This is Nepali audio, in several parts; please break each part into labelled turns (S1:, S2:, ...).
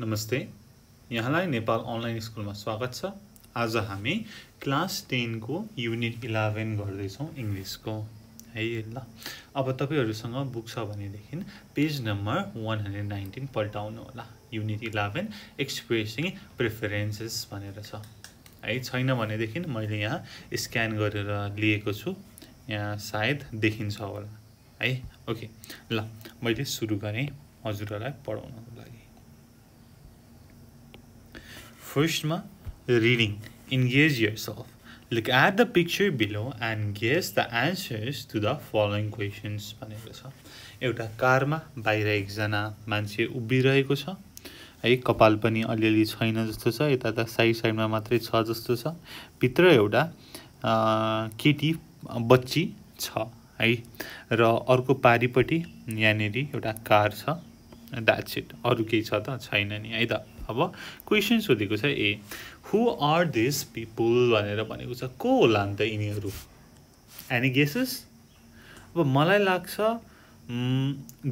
S1: नमस्ते यहाँलाई नेपाल अनलाइन स्कुलमा स्वागत छ आज हामी क्लास टेनको युनिट इलेभेन गर्दैछौँ इङ्ग्लिसको है ल अब तपाईँहरूसँग बुक छ भनेदेखि page number one hundred nineteen पल्टाउनु होला युनिट इलेभेन एक्सप्रेसिङ प्रिफरेन्सेस भनेर छ है छैन भनेदेखि मैले यहाँ स्क्यान गरेर लिएको छु यहाँ सायद देखिन्छ होला है ओके ल मैले सुरु गरेँ हजुरहरूलाई पढाउनको लागि फर्स्टमा reading engage yourself look at the picture below and guess the answers to the following questions भनेको छ एउटा कारमा बाहिर एकजना मान्छे उभिरहेको छ है कपाल पनि अलिअलि छैन जस्तो छ यता त साइड साइडमा मात्रै छ जस्तो छ भित्र एउटा केटी बच्ची छ है र अर्को पारिपट्टि यहाँनिर एउटा कार छ द्याट्स इट अरू केही छ त छैन नि है त अब क्वेसन सोधेको छ A who are this people भनेर भनेको छ को होला नि त यिनीहरू एनी गेसेस अब मलाई लाग्छ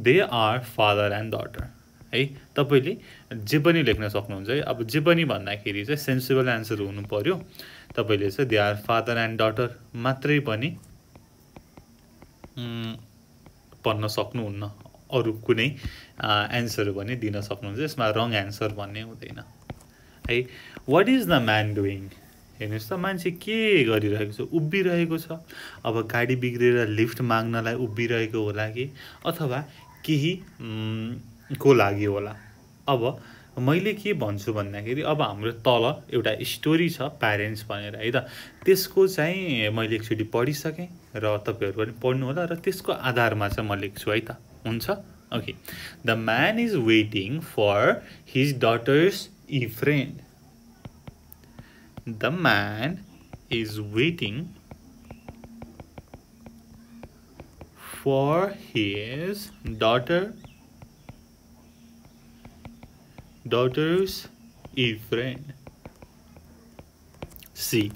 S1: they are father and daughter है तपाईँले जे पनि लेख्न सक्नुहुन्छ है अब जे पनि भन्दाखेरि चाहिँ सेन्सिबल एन्सर हुनु पऱ्यो तपाईँले चाहिँ they are father and daughter मात्रै पनि भन्न mm, सक्नुहुन्न अरू कुनै एन्सर पनि दिन सक्नुहुन्छ यसमा रङ एन्सर भन्ने हुँदैन है what is the man doing हेर्नुहोस् त मान्छे के गरिरहेको छ उभिरहेको छ अब गाडी बिग्रेर लिफ्ट माग्नलाई उभिरहेको होला कि अथवा केही को लागि होला अब मैले के भन्छु भन्दाखेरि अब हाम्रो तल एउटा स्टोरी छ प्यारेन्ट्स भनेर है त त्यसको चाहिँ मैले एकचोटि पढिसकेँ र तपाईँहरू पनि पढ्नु होला र त्यसको आधारमा चाहिँ म लेख्छु है त हुन्छ okay the man is waiting for his daughter's friend the man is waiting for his daughter daughter's friend see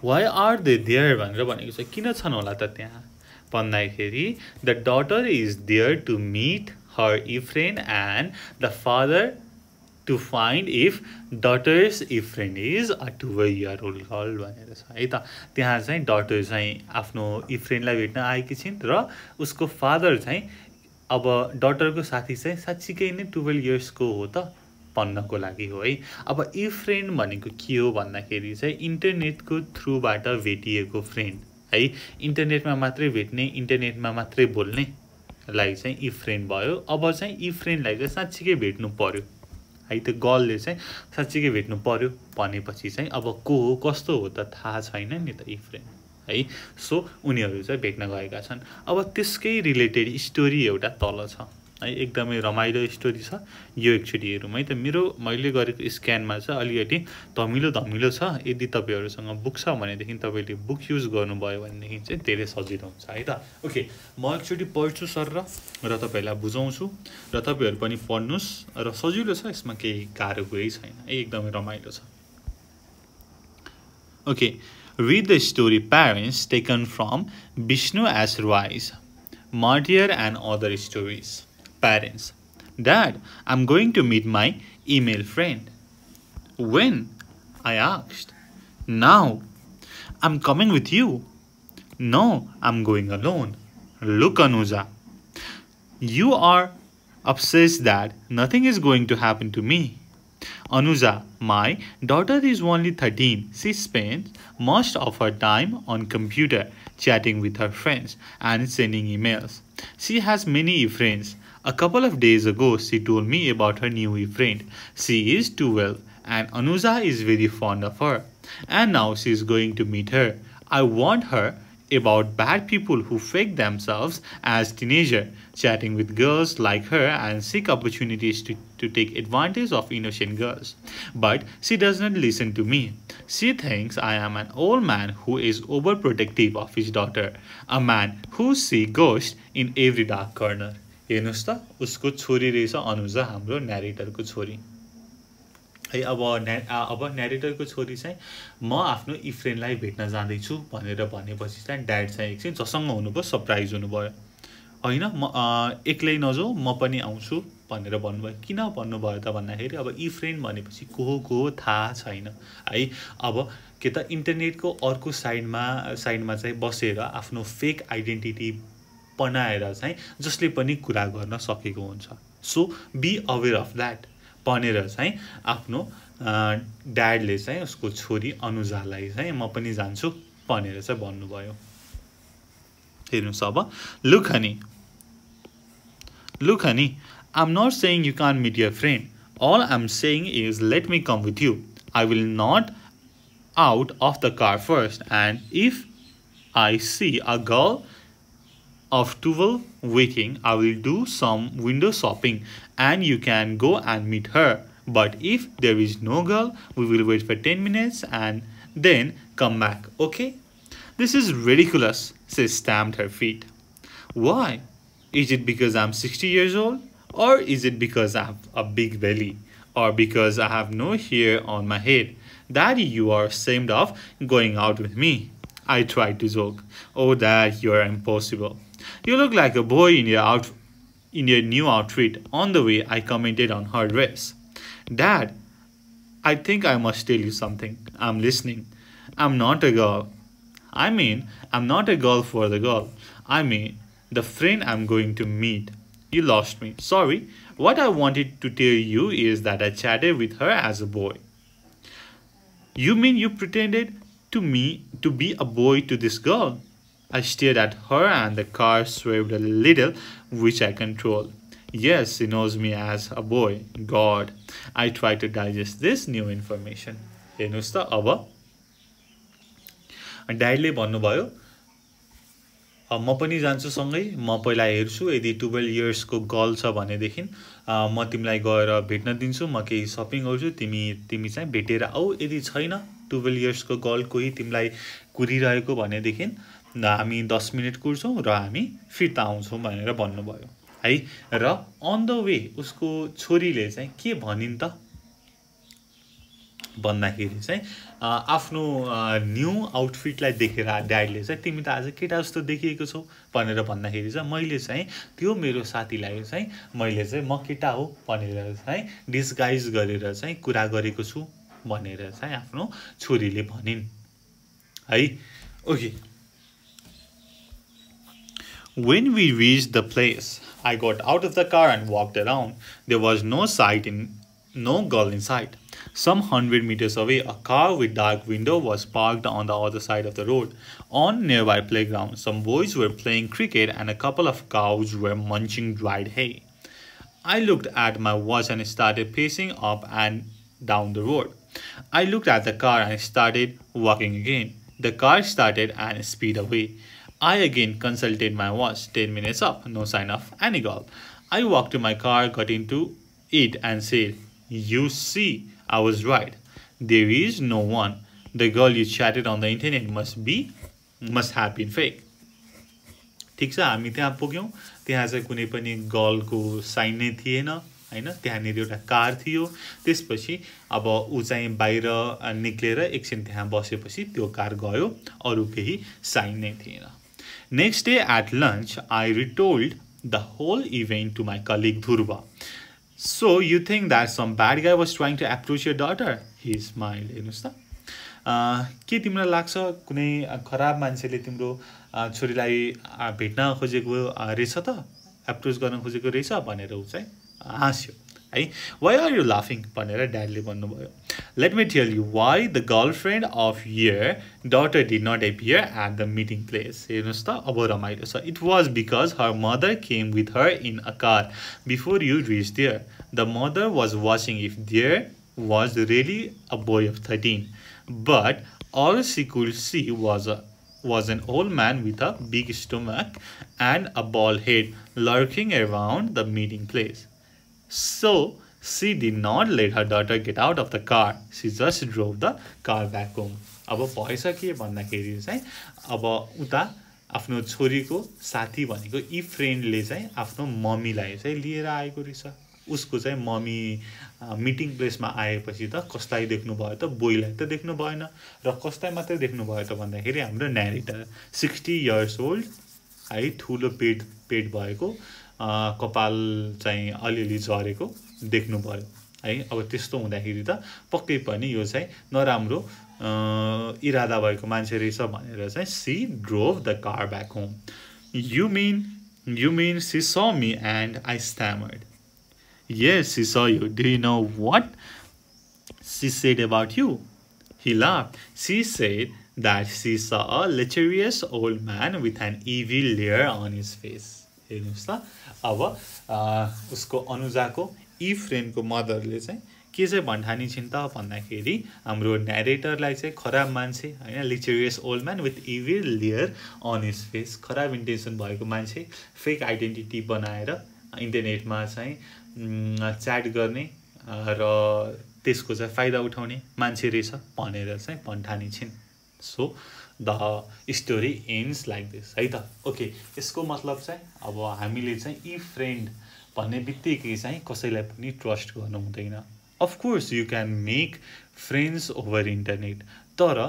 S1: why are they there bhanera bhaneko cha kina chhan hola ta tya the daughter is there to meet her Ephraim and the father to find if daughter's e friend is a twelve year old girl भनेर छ है त त्यहाँ चाहिँ डटर चाहिँ आफ्नो इफ्रेनलाई भेट्न आएकी छिन् र उसको फादर चाहिँ अब डटरको साथी चाहिँ साँच्चीकै नै टुवेल्भ इयर्सको हो त भन्नको लागि हो है अब इ फ्रेन्ड भनेको के हो भन्दाखेरि चाहिँ इन्टरनेटको थ्रुबाट भेटिएको फ्रेन्ड है इन्टरनेटमा मात्रै भेट्ने इन्टरनेटमा मात्रै बोल्ने लाई चाहिँ इफ्रेन भयो अब चाहिँ इफ्रेनलाई फ्रेन्डलाई चाहिँ साँच्चीकै भेट्नु पर्यो है त्यो गर्लले चाहिँ साँच्चीकै भेट्नु पर्यो भनेपछि चाहिँ अब को हो कस्तो हो त थाहा छैन नि त इफ्रेन फ्रेन्ड है सो उनीहरू चाहिँ भेट्न गएका छन् अब त्यसकै रिलेटेड स्टोरी एउटा तल छ है एकदमै रमाइलो स्टोरी छ यो एकचोटि हेरौँ है त मेरो मैले गरेको स्क्यानमा चाहिँ अलिकति धमिलो धमिलो छ यदि तपाईँहरूसँग बुक छ भनेदेखि तपाईँले बुक युज गर्नुभयो भनेदेखि चाहिँ धेरै सजिलो हुन्छ है त ओके म एकचोटि पढ्छु सर र र तपाईँहरूलाई बुझाउँछु र तपाईँहरू पनि पढ्नुहोस् र सजिलो छ यसमा केही गाह्रो कुरै छैन है एकदमै रमाइलो छ okay read the story parents taken from Vishnu S Rai's martyr and other stories parents. Dad, I'm going to meet my email friend. When? I asked. Now. I'm coming with you. No, I'm going alone. Look, Anuja. You are obsessed that nothing is going to happen to me. Anuja, my daughter is only 13. She spends most of her time on computer, chatting with her friends and sending emails. She has many friends a couple of days ago, she told me about her new friend. She is 12 and Anuja is very fond of her. And now she is going to meet her. I warned her about bad people who fake themselves as teenager, chatting with girls like her and seek opportunities to, to take advantage of innocent girls. But she does not listen to me. She thinks I am an old man who is overprotective of his daughter, a man who sees ghosts in every dark corner. हेर्नुहोस् त उसको छोरी रहेछ अनुजा हाम्रो न्यारेटरको छोरी है अब न्या अब न्यारेटरको छोरी चाहिँ म आफ्नो इफ्रेन्डलाई भेट्न जाँदैछु भनेर भनेपछि चाहिँ ड्याड चाहिँ एकछिन जसँग हुनुभयो सरप्राइज हुनुभयो होइन म एक्लै नजाउँ म पनि आउँछु भनेर भन्नुभयो किन भन्नुभयो त भन्दाखेरि अब इफ्रेन्ड भनेपछि को को थाहा छैन है अब के त इन्टरनेटको अर्को साइडमा साइडमा चाहिँ बसेर आफ्नो फेक आइडेन्टिटी बनाएर चाहिँ जसले पनि कुरा गर्न सकेको हुन्छ so be aware of that भनेर चाहिँ आफ्नो ड्याडले चाहिँ उसको छोरी अनुजालाई चाहिँ म पनि जान्छु भनेर चाहिँ भन्नुभयो हेर्नुहोस् अब look honey look honey I am not saying you can meet your friend all I am saying is let me come with you I will not out of the car first and if I see a girl of 12 waking I will do some window shopping and you can go and meet her. But if there is no girl, we will wait for 10 minutes and then come back, okay? This is ridiculous, says stamped her feet. Why? Is it because I'm 60 years old? Or is it because I have a big belly? Or because I have no hair on my head? Daddy, you are ashamed of going out with me. I tried to joke. Oh, that you are impossible. You look like a boy in your, out- in your new outfit. On the way, I commented on her dress. Dad, I think I must tell you something. I'm listening. I'm not a girl. I mean, I'm not a girl for the girl. I mean, the friend I'm going to meet. You lost me. Sorry. What I wanted to tell you is that I chatted with her as a boy. You mean you pretended to me to be a boy to this girl? I stared at her and the car swerved a little, which I controlled. Yes, she knows me as a boy, God. I try to digest this new information. हेर्नुहोस् त अब ड्याडले भन्नुभयो म पनि जान्छु सँगै म पहिला हेर्छु यदि टुवेल्भ इयर्सको गर्ल छ भनेदेखि म तिमीलाई गएर भेट्न दिन्छु म केही सपिङ गर्छु तिमी तिमी चाहिँ भेटेर आऊ यदि छैन टुवेल्भ इयर्सको गर्ल कोही तिमीलाई कुरिरहेको भनेदेखि हामी दस मिनट कुर्छौँ र हामी फिर्ता आउँछौँ भनेर भन्नुभयो है र अन द वे उसको छोरीले चाहिँ के भनिन् त भन्दाखेरि चाहिँ आफ्नो न्यु आउटफिटलाई देखेर ड्याडले चाहिँ तिमी त आज केटा जस्तो देखिएको छौ भनेर भन्दाखेरि चाहिँ मैले चाहिँ त्यो मेरो साथीलाई चाहिँ मैले चाहिँ म केटा हो भनेर चाहिँ डिस्गाइज गरेर चाहिँ कुरा गरेको छु भनेर चाहिँ आफ्नो छोरीले भनिन् है okay When we reached the place, I got out of the car and walked around. There was no sight in no girl in sight. Some hundred meters away, a car with dark window was parked on the other side of the road. On nearby playground, some boys were playing cricket and a couple of cows were munching dried hay. I looked at my watch and started pacing up and down the road. I looked at the car and started walking again. The car started and speed away. I again consulted my watch, 10 minutes up, no sign of any girl. I walked to my car, got into it, and said, You see, I was right. There is no one. The girl you chatted on the internet must be, must have been fake. ठीक छ हामी त्यहाँ पुग्यौँ त्यहाँ चाहिँ कुनै पनि गर्लको साइन नै थिएन होइन त्यहाँनिर एउटा कार थियो त्यसपछि अब ऊ चाहिँ बाहिर निक्लेर एकछिन त्यहाँ बसेपछि त्यो कार गयो अरू केही साइन नै थिएन Next day at lunch, I retold the whole event to my colleague Dhurva. So you think that some bad guy was trying to approach your daughter? He smiled, हेर्नुहोस् त के तिमीलाई लाग्छ कुनै खराब मान्छेले तिम्रो छोरीलाई भेट्न खोजेको रहेछ त एप्रोच गर्न खोजेको रहेछ भनेर ऊ चाहिँ हाँस्यो है वाइ आर यु लाफिङ भनेर ड्याडले भन्नुभयो let me tell you why the girlfriend of your daughter did not appear at the meeting place हेर्नुहोस् त अब रमाइलो छ it was because her mother came with her in a car before you reach there the mother was watching if there was really a boy of thirteen but all she could see was a was an old man with a big stomach and a bald head lurking around the meeting place. So she did not let her daughter get out of the car. She just drove the car back home. अब भएछ के भन्दाखेरि चाहिँ अब उता आफ्नो छोरीको साथी भनेको यी फ्रेन्डले चाहिँ आफ्नो मम्मीलाई चाहिँ लिएर आएको रहेछ उसको चाहिँ मम्मी मिटिङ प्लेसमा आएपछि त कसलाई देख्नुभयो त बोइलाई त देख्नु भएन र कसलाई मात्रै देख्नुभयो त भन्दाखेरि हाम्रो न्यारिटर सिक्सटी इयर्स ओल्ड है ठुलो पेट पेट भएको कपाल चाहिँ अलिअलि झरेको देख्नु पऱ्यो है अब त्यस्तो हुँदाखेरि त पक्कै पनि यो चाहिँ नराम्रो इरादा भएको मान्छे रहेछ भनेर चाहिँ she drove the car back home you mean you mean she saw me and I stammered yes she saw you do you know what she said about you he laughed she said that she saw a lecherous old man with an evil leer on his face हेर्नुहोस् त अब उसको अनुजाको यी फ्रेन्डको मदरले चाहिँ के चाहिँ भन्ठानी छिन् त भन्दाखेरि हाम्रो न्यारेटरलाई चाहिँ खराब मान्छे होइन lecherous old man with evil leer on his face खराब इन्टेन्सन भएको मान्छे फेक आइडेन्टिटी बनाएर इन्टरनेटमा चाहिँ च्याट गर्ने र त्यसको चाहिँ फाइदा उठाउने मान्छे रहेछ भनेर चाहिँ भन्ठानी छिन् so the story ends like this है त ओके यसको मतलब चाहिँ अब हामीले चाहिँ इ फ्रेन्ड भन्ने बित्तिकै चाहिँ कसैलाई पनि ट्रस्ट गर्नु हुँदैन of course you can make friends over internet तर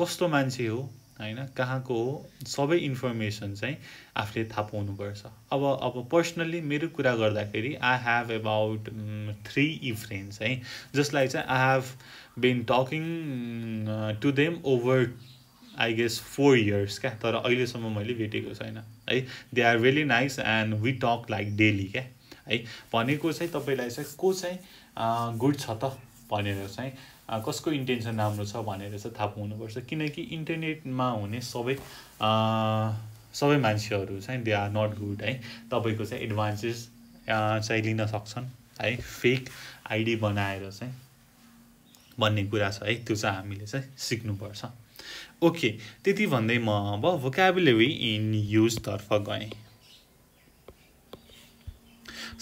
S1: कस्तो मान्छे हो होइन कहाँको हो सबै इन्फर्मेसन चाहिँ आफूले थाहा पाउनुपर्छ अब अब पर्सनल्ली मेरो कुरा गर्दाखेरि I have about three E friends है जसलाई चाहिँ I have been talking to them over I guess four years क्या तर अहिलेसम्म मैले भेटेको छैन है they are very nice and we talk like daily क्या है भनेको चाहिँ तपाईँलाई चाहिँ को चाहिँ गुड छ त भनेर चाहिँ कसको इन्टेन्सन राम्रो छ भनेर चाहिँ थाहा पाउनुपर्छ किनकि इन्टरनेटमा हुने सबै सबै मान्छेहरू चाहिँ दे आर नट गुड है तपाईँको चाहिँ एडभान्सेस चाहिँ लिन सक्छन् है फेक आइडी बनाएर चाहिँ भन्ने कुरा छ है त्यो चाहिँ हामीले चाहिँ सिक्नुपर्छ ओके त्यति भन्दै म अब भोकाबुलरी इन युजतर्फ गएँ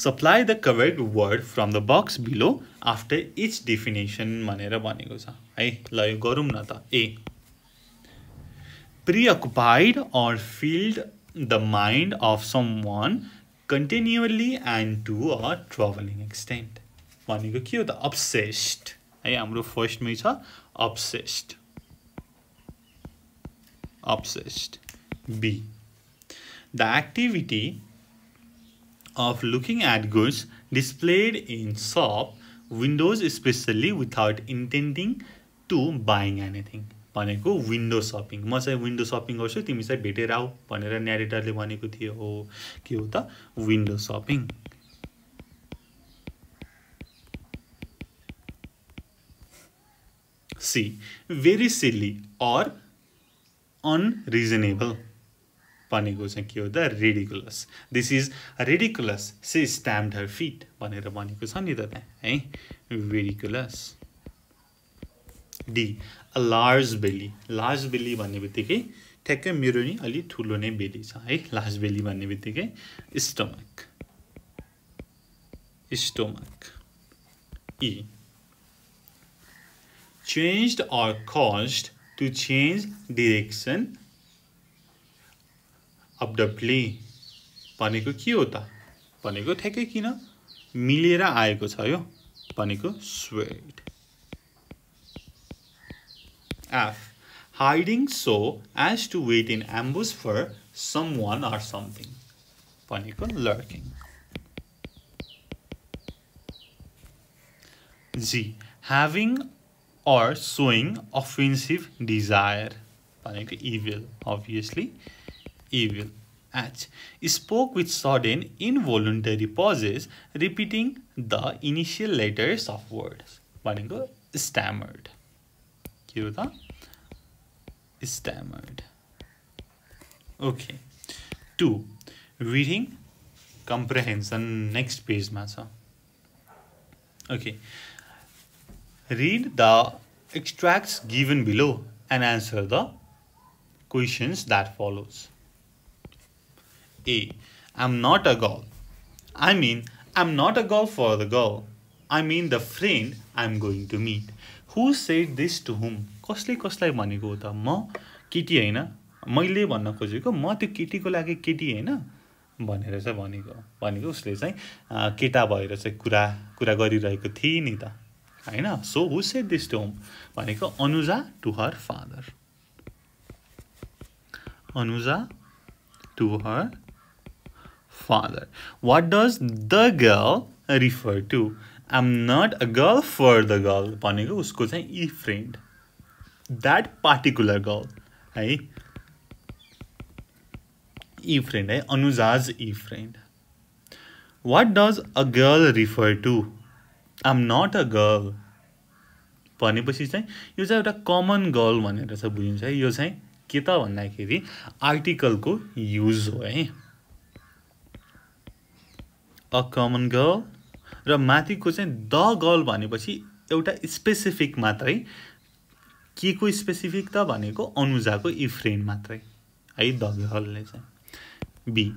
S1: supply the correct word from the box below after each definition भनेर भनेको छ है ल यो गरौँ न त a preoccupied or filled the mind of someone continuously and to a troubling extent भनेको के हो त अप्सेस्ड है हाम्रो फर्स्टमै छ obsessed obsessed. B. The activity of looking at goods displayed in shop windows especially without intending to buying anything. भनेको विन्डो सपिङ म चाहिँ विन्डो सपिङ गर्छु तिमी चाहिँ भेटेर आऊ भनेर न्यारेटरले भनेको थियो हो के हो त window shopping she very silly or unreasonable भनेको ridiculous this is ridiculous she stamped her feet भनेर ridiculous D a large belly large belly भन्ने बित्तिकै मेरे नहीं अलग ठूल नहीं नै बेली छ है लार्ज बेली भन्ने बित्तिकै stomach E change or caused to change direction abruptly भनेको के हो त भनेको ठ्याक्कै किन मिलेर आएको छ यो भनेको स्वेट F hiding so as to wait in ambush for someone or something भनेको lurking G having or showing offensive desire भनेको evil obviously evil H spoke with sudden involuntary pauses repeating the initial letters of words भनेको स्ट्यामर्ड के हो त stammered okay to reading comprehension next पेजमा छ okay Read the extracts given below and answer the questions that follows. A. I'm not a girl. I mean, I'm not a girl for the girl. I mean the friend I'm going to meet. Who said this to whom? कसले कसलाई भनेको हो त म केटी होइन मैले भन्न खोजेको म त्यो केटीको लागि केटी होइन भनेर चाहिँ भनेको भनेको उसले चाहिँ केटा भएर चाहिँ कुरा कुरा गरिरहेको थिएँ नि त I know. So who said this to him? Manika Anuja to her father. Anuja to her father. What does the girl refer to? I'm not a girl for the girl. भनेको उसको चाहिँ friend. Friend that particular girl है ई फ्रेन्ड है Anuja's E friend what does a girl refer to I'm not a girl भनेपछि चाहिँ यो चाहिँ एउटा कमन गर्ल भनेर चाहिँ बुझिन्छ है यो चाहिँ के त भन्दाखेरि आर्टिकलको युज हो है अ कमन गर्ल र माथिको चाहिँ द गर्ल भनेपछि एउटा स्पेसिफिक मात्रै के को स्पेसिफिक त भनेको अनुजाको इफ्रेन मात्रै है द गर्लले चाहिँ B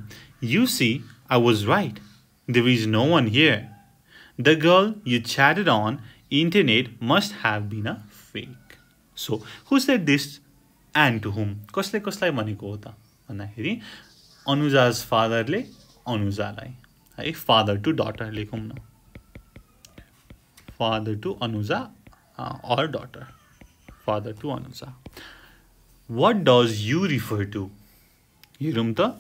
S1: you see I was right there is no one here the girl you chatted on internet must have been a fake so who said this and to whom कसले कसलाई भनेको हो त भन्दाखेरि अनुजाज फादरले अनुजालाई है फादर टु डटर लेखौँ न father to Anuja or daughter father to Anuja what does you refer to हेरौँ त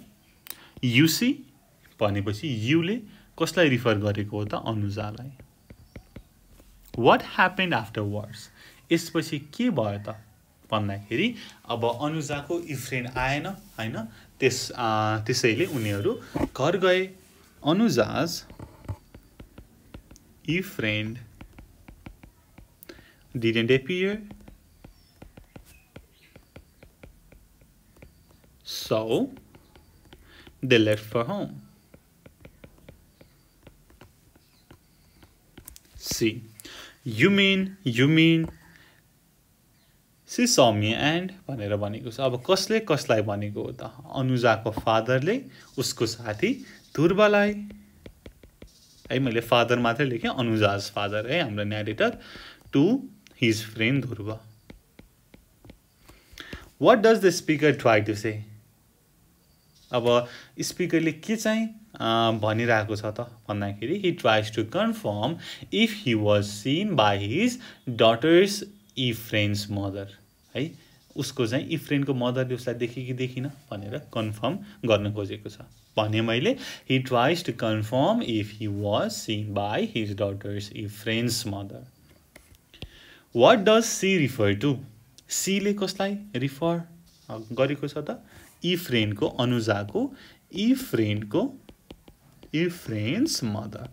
S1: युसी भनेपछि युले कसलाई रिफर गरेको हो त अनुजालाई वाट ह्यापन्ड आफ्टर वर्ड्स यसपछि के भयो त भन्दाखेरि अब अनुजाको इफ्रेन आएन होइन त्यस त्यसैले उनीहरू घर गए Anuja's e friend didn't appear so they left for home see. You mean, you mean, she saw me and भनेर भनेको छ अब कसले कसलाई भनेको हो त अनुजाको फादरले उसको साथी धुर्बालाई है मैले फादर मात्रै लेखेँ अनुजाज फादर है हाम्रो narrator to his friend Dhruv what does the speaker try to say अब स्पिकरले के चाहिँ भनिरहेको छ त भन्दाखेरि he tries to confirm if he was seen by his daughter's E friend's mother है उसको चाहिँ फ्रेन्डको मदरले उसलाई देखेँ कि देखिनँ भनेर कन्फर्म गर्न खोजेको छ भने मैले he tries to confirm if he was seen by his daughter's E friend's mother what does she refer to सीले कसलाई रिफर गरेको छ त फ्रेन्डको अनुजाको फ्रेन्डको फ्रेन्ड्स मदर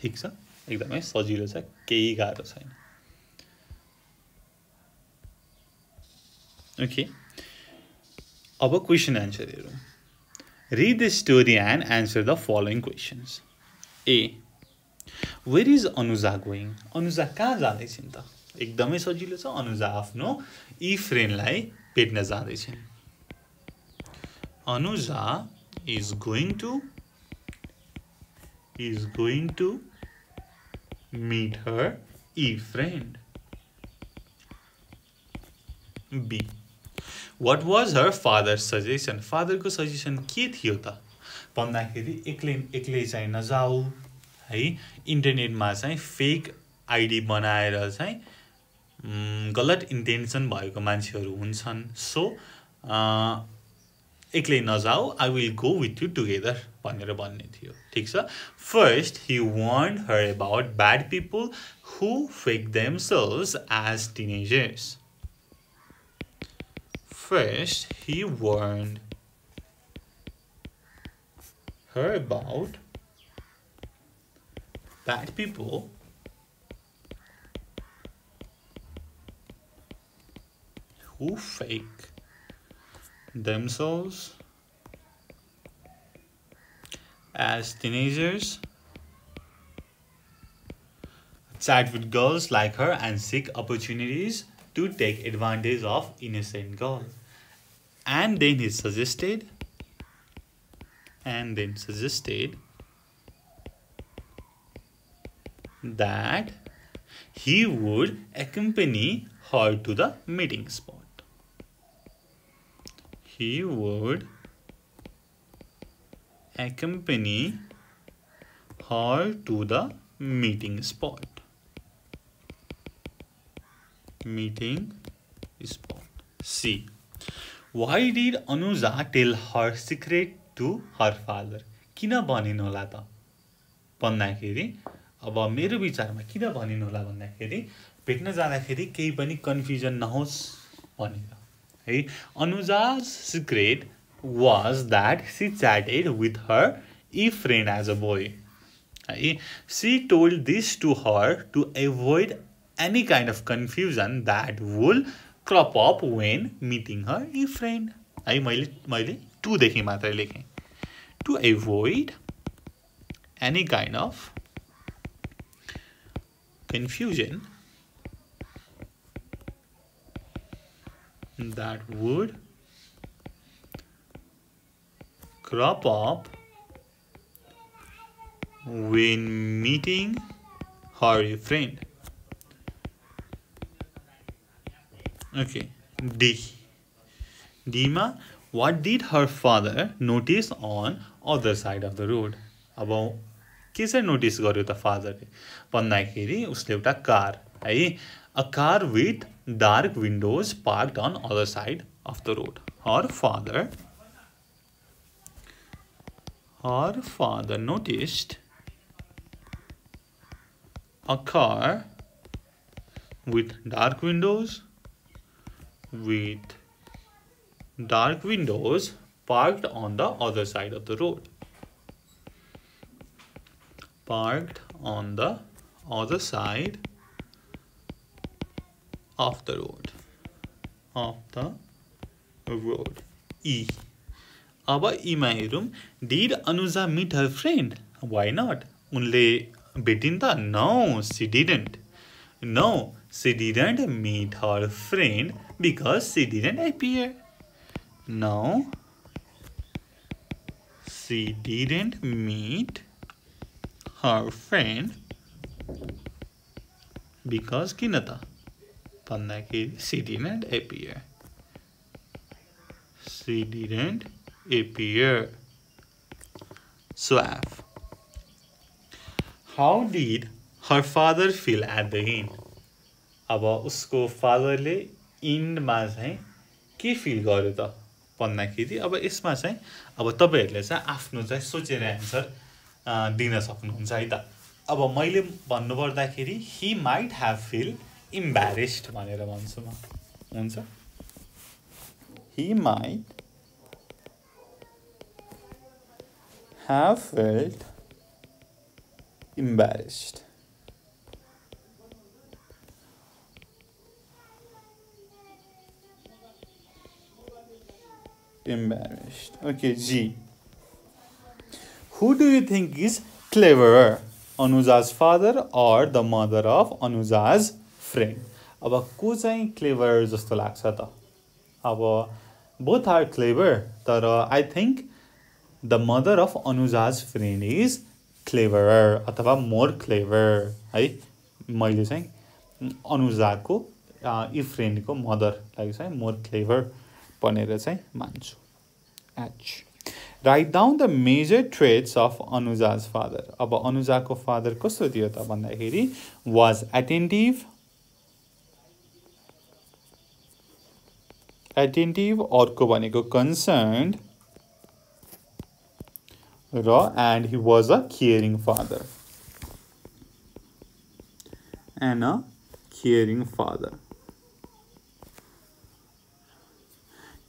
S1: ठिक छ एकदमै सजिलो छ केही गाह्रो छैन ओके अब क्वेसन एन्सर हेरौँ read the story and answer the following questions A where is Anuja going Anuja कहाँ जाँदैछन् त एकदमै सजिलो छ अनुजा आफ्नो इ फ्रेन्डलाई भेट्न जाँदैछन् Anuja is going to is going to meet her E friend. B. What was her father suggestion फादरको सजेसन के थियो त भन्दाखेरि एक्लै एक्लै चाहिँ नजाऊ है इन्टरनेटमा चाहिँ फेक आइडी बनाएर चाहिँ गलत इन्टेन्सन भएको मान्छेहरू हुन्छन् सो एक्लै नजाऊ I will go with you together भनेर भन्ने थियो ठिक छ first he want her about bad people who fake themselves as teenagers first he want her about bad people who fake themselves as teenagers chat with girls like her and seek opportunities to take advantage of innocent girls and then he suggested and then suggested that he would accompany her to the meeting spot he would accompany her to the meeting spot meeting spot c why did anuja tell her secret to her father किन भनिन् होला त भन्दाखेरि अब मेरो विचारमा किन keri होला भन्दाखेरि भेट्न जाँदाखेरि केही पनि कन्फ्युजन नहोस् भनेर Right? Anuja's secret was that she chatted with her e-friend as a boy. She told this to her to avoid any kind of confusion that would crop up when meeting her E friend है मैले मैले टुदेखि मात्रै लेखेँ to avoid any kind of confusion that would crop up when meeting her friend. Okay, D. Dima, what did her father notice on other side of the road? अब कसरी नोटिस गर्यो त फादरले भन्दाखेरि उसले एउटा कार है a car with dark windows parked on other side of the road. Her father, her father noticed a car with dark windows, with dark windows parked on the other side of the road. Parked on the other side off the road off the road e अब इमा हेरौँ did Anuja meet her friend why not उनले भेटिन् त no she didn't no she didn't meet her friend because she didn't appear no she didn't meet her friend because किन त भन्दाखेरि she didn't and appear she didn't and appear स्वाफ how did her father feel at the end अब उसको फादरले इन्डमा चाहिँ के फिल गर्यो त भन्दाखेरि अब यसमा चाहिँ अब तपाईँहरूले चाहिँ आफ्नो चाहिँ सोचेर एन्सर दिन सक्नुहुन्छ है त अब मैले भन्नुपर्दाखेरि he might have feel Eh? Embarrassed, भनेर भन्छु म हुन्छ he might have felt embarrassed. Okay, G. Who do you think is cleverer, Anuja's father or the mother of Anuja's friend अब को चाहिँ क्लेभर जस्तो लाग्छ त अब बोथ आर क्लेभर तर I think the mother of Anuja's friend is clever अथवा मोर क्लेभर है मैले चाहिँ अनुजाको यी फ्रेन्डको मदरलाई चाहिँ मोर क्लेभर भनेर चाहिँ मान्छु H write down the major traits of Anuja's father अब अनुजाको फादर कस्तो थियो त भन्दाखेरि वाज एटेन्टिभ attentive अर्को भनेको concerned, र and he was a caring father. and a caring father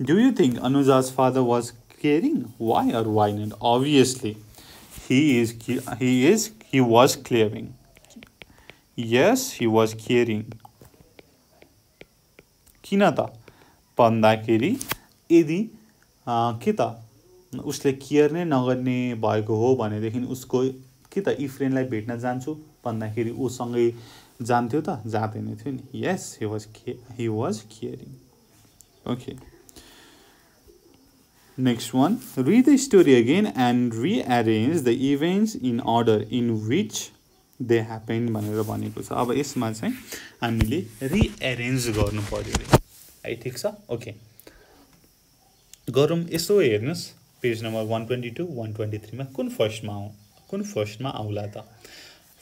S1: Do you think Anuja's father was caring? Why or why not? Obviously, he is he is he was caring. Yes, he was caring. Kinata. भन्दाखेरि यदि के त उसले केयर नै नगर्ने भएको हो भनेदेखि उसको के त फ्रेन्डलाई भेट्न जान्छु भन्दाखेरि उसँगै जान्थ्यो त जाँदैन थियो नि यस हि वाज के he was caring okay next one read the story again and rearrange the events in order in which they happen भनेर भनेको छ अब यसमा चाहिँ हामीले रिएरेन्ज गर्नु पऱ्यो अरे है ठिक छ ओके गरौँ यसो हेर्नुहोस् page number one twenty two one twenty थ्रीमा कुन फर्स्टमा आउँ कुन फर्स्टमा आउला त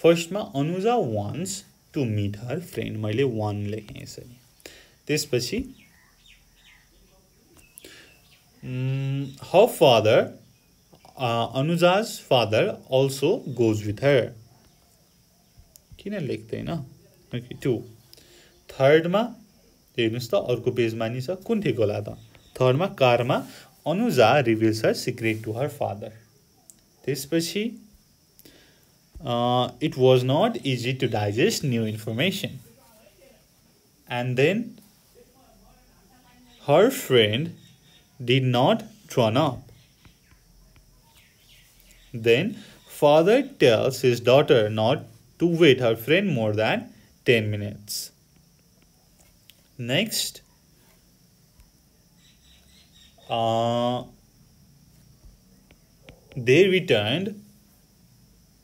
S1: फर्स्टमा Anuja wants to meet her friend मैले वान लेखेँ यसरी त्यसपछि her father Anuja's father also goes with her किन लेख्दैन ओके टु थर्डमा हेर्नुहोस् त अर्को पेजमा नि छ कुन ठिक होला त थर्डमा कारमा Anuja reveals her secret to her father त्यसपछि it was not easy to digest new information and then her friend did not turn up then father tells his daughter not to wait her friend more than ten minutes Next, uh, they returned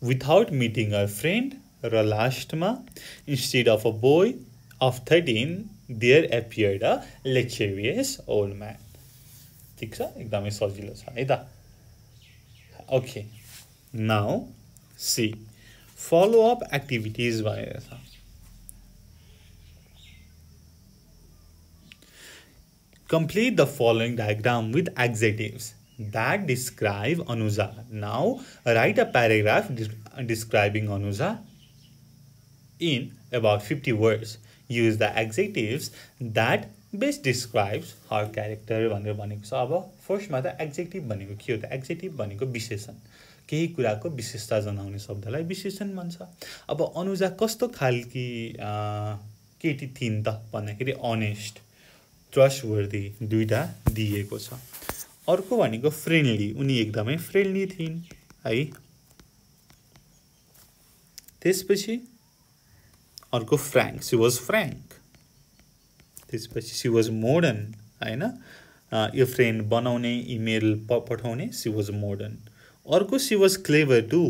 S1: without meeting her friend Ralashtma. Instead of a boy of 13, there appeared a luxurious old man. ठिक छ एकदमै सजिलो छ है त okay now she follow up activities भनेर छ Complete the following diagram with adjectives that describe Anuja. Now write a paragraph describing Anuja in about 50 words. Use the adjectives that best describes her character भनेर भनेको छ अब फर्स्टमा त एक्जेक्टिभ भनेको के हो त एक्जेक्टिभ भनेको विशेषण केही कुराको विशेषता जनाउने शब्दलाई विशेषण भन्छ अब अनुजा कस्तो खालकी केटी थिइन् त भन्दाखेरि अनेस्ट ट्रस्टवर्दी दुइटा दिएको छ अर्को भनेको फ्रेन्डली उनी एकदमै फ्रेन्डली थिइन् है त्यसपछि अर्को फ्रेङ्क सी वाज फ्रेङ्क त्यसपछि सी वाज मोडर्न होइन यो फ्रेन्ड बनाउने इमेल प पठाउने सी वाज मोडर्न अर्को सी वाज क्लेभर टु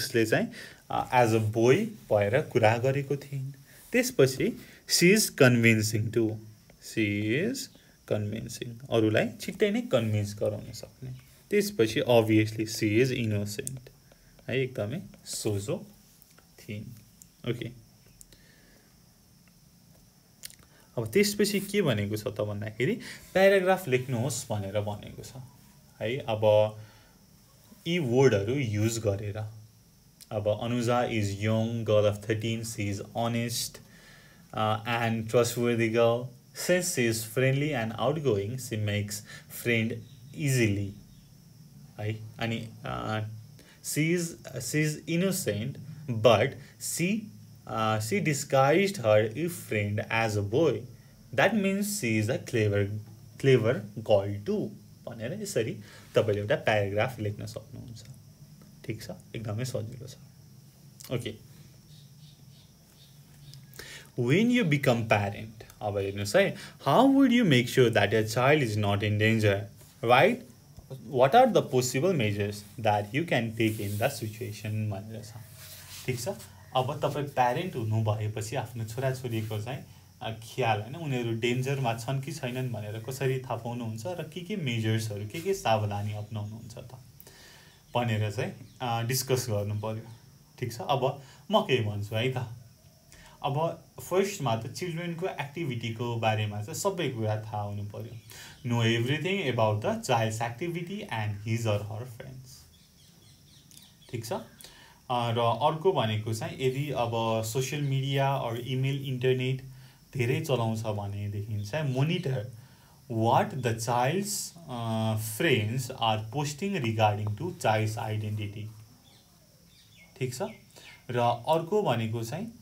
S1: उसले चाहिँ एज अ बोय भएर कुरा गरेको थिइन् त्यसपछि she is convincing to is convincing अरूलाई छिट्टै नै कन्भिन्स गराउन सक्ने त्यसपछि अभियसली सी इज इनोसेन्ट है एकदमै सोझो थिइन् ओके अब त्यसपछि के भनेको छ त भन्दाखेरि प्याराग्राफ लेख्नुहोस् भनेर भनेको छ है अब यी वर्डहरू युज गरेर अब Anuja is young girl of thirteen she is honest and trustworthy girl Since she is friendly and outgoing, she makes friend easily. I and uh, she is she is innocent, but she uh, she disguised her friend as a boy. That means she is a clever clever girl to भनेर यसरी तपाईँले एउटा प्याराग्राफ लेख्न सक्नुहुन्छ ठिक छ एकदमै सजिलो छ okay when you become parent अब हेर्नुहोस् है how would you make sure that your child is not in danger right what are the possible measures that you can take in the situation भनेर छ ठिक छ अब तपाईँ प्यारेन्ट हुनु भएपछि आफ्नो छोराछोरीको चाहिँ ख्याल होइन उनीहरू डेन्जरमा छन् कि छैनन् भनेर कसरी थाहा पाउनुहुन्छ र के के मेजर्सहरू के के सावधानी अप्नाउनुहुन्छ त भनेर चाहिँ डिस्कस गर्नु पऱ्यो ठिक छ अब म के भन्छु है त अब फर्स्टमा त चिल्ड्रेनको एक्टिभिटीको बारेमा चाहिँ सबै कुरा थाहा हुनु पऱ्यो know everything about the child's activity and his or her friends ठिक छ र अर्को भनेको चाहिँ यदि अब social media or email internet धेरै चलाउँछ भनेदेखि चाहिँ monitor what the child's friends are posting regarding to child's identity ठिक छ र अर्को भनेको चाहिँ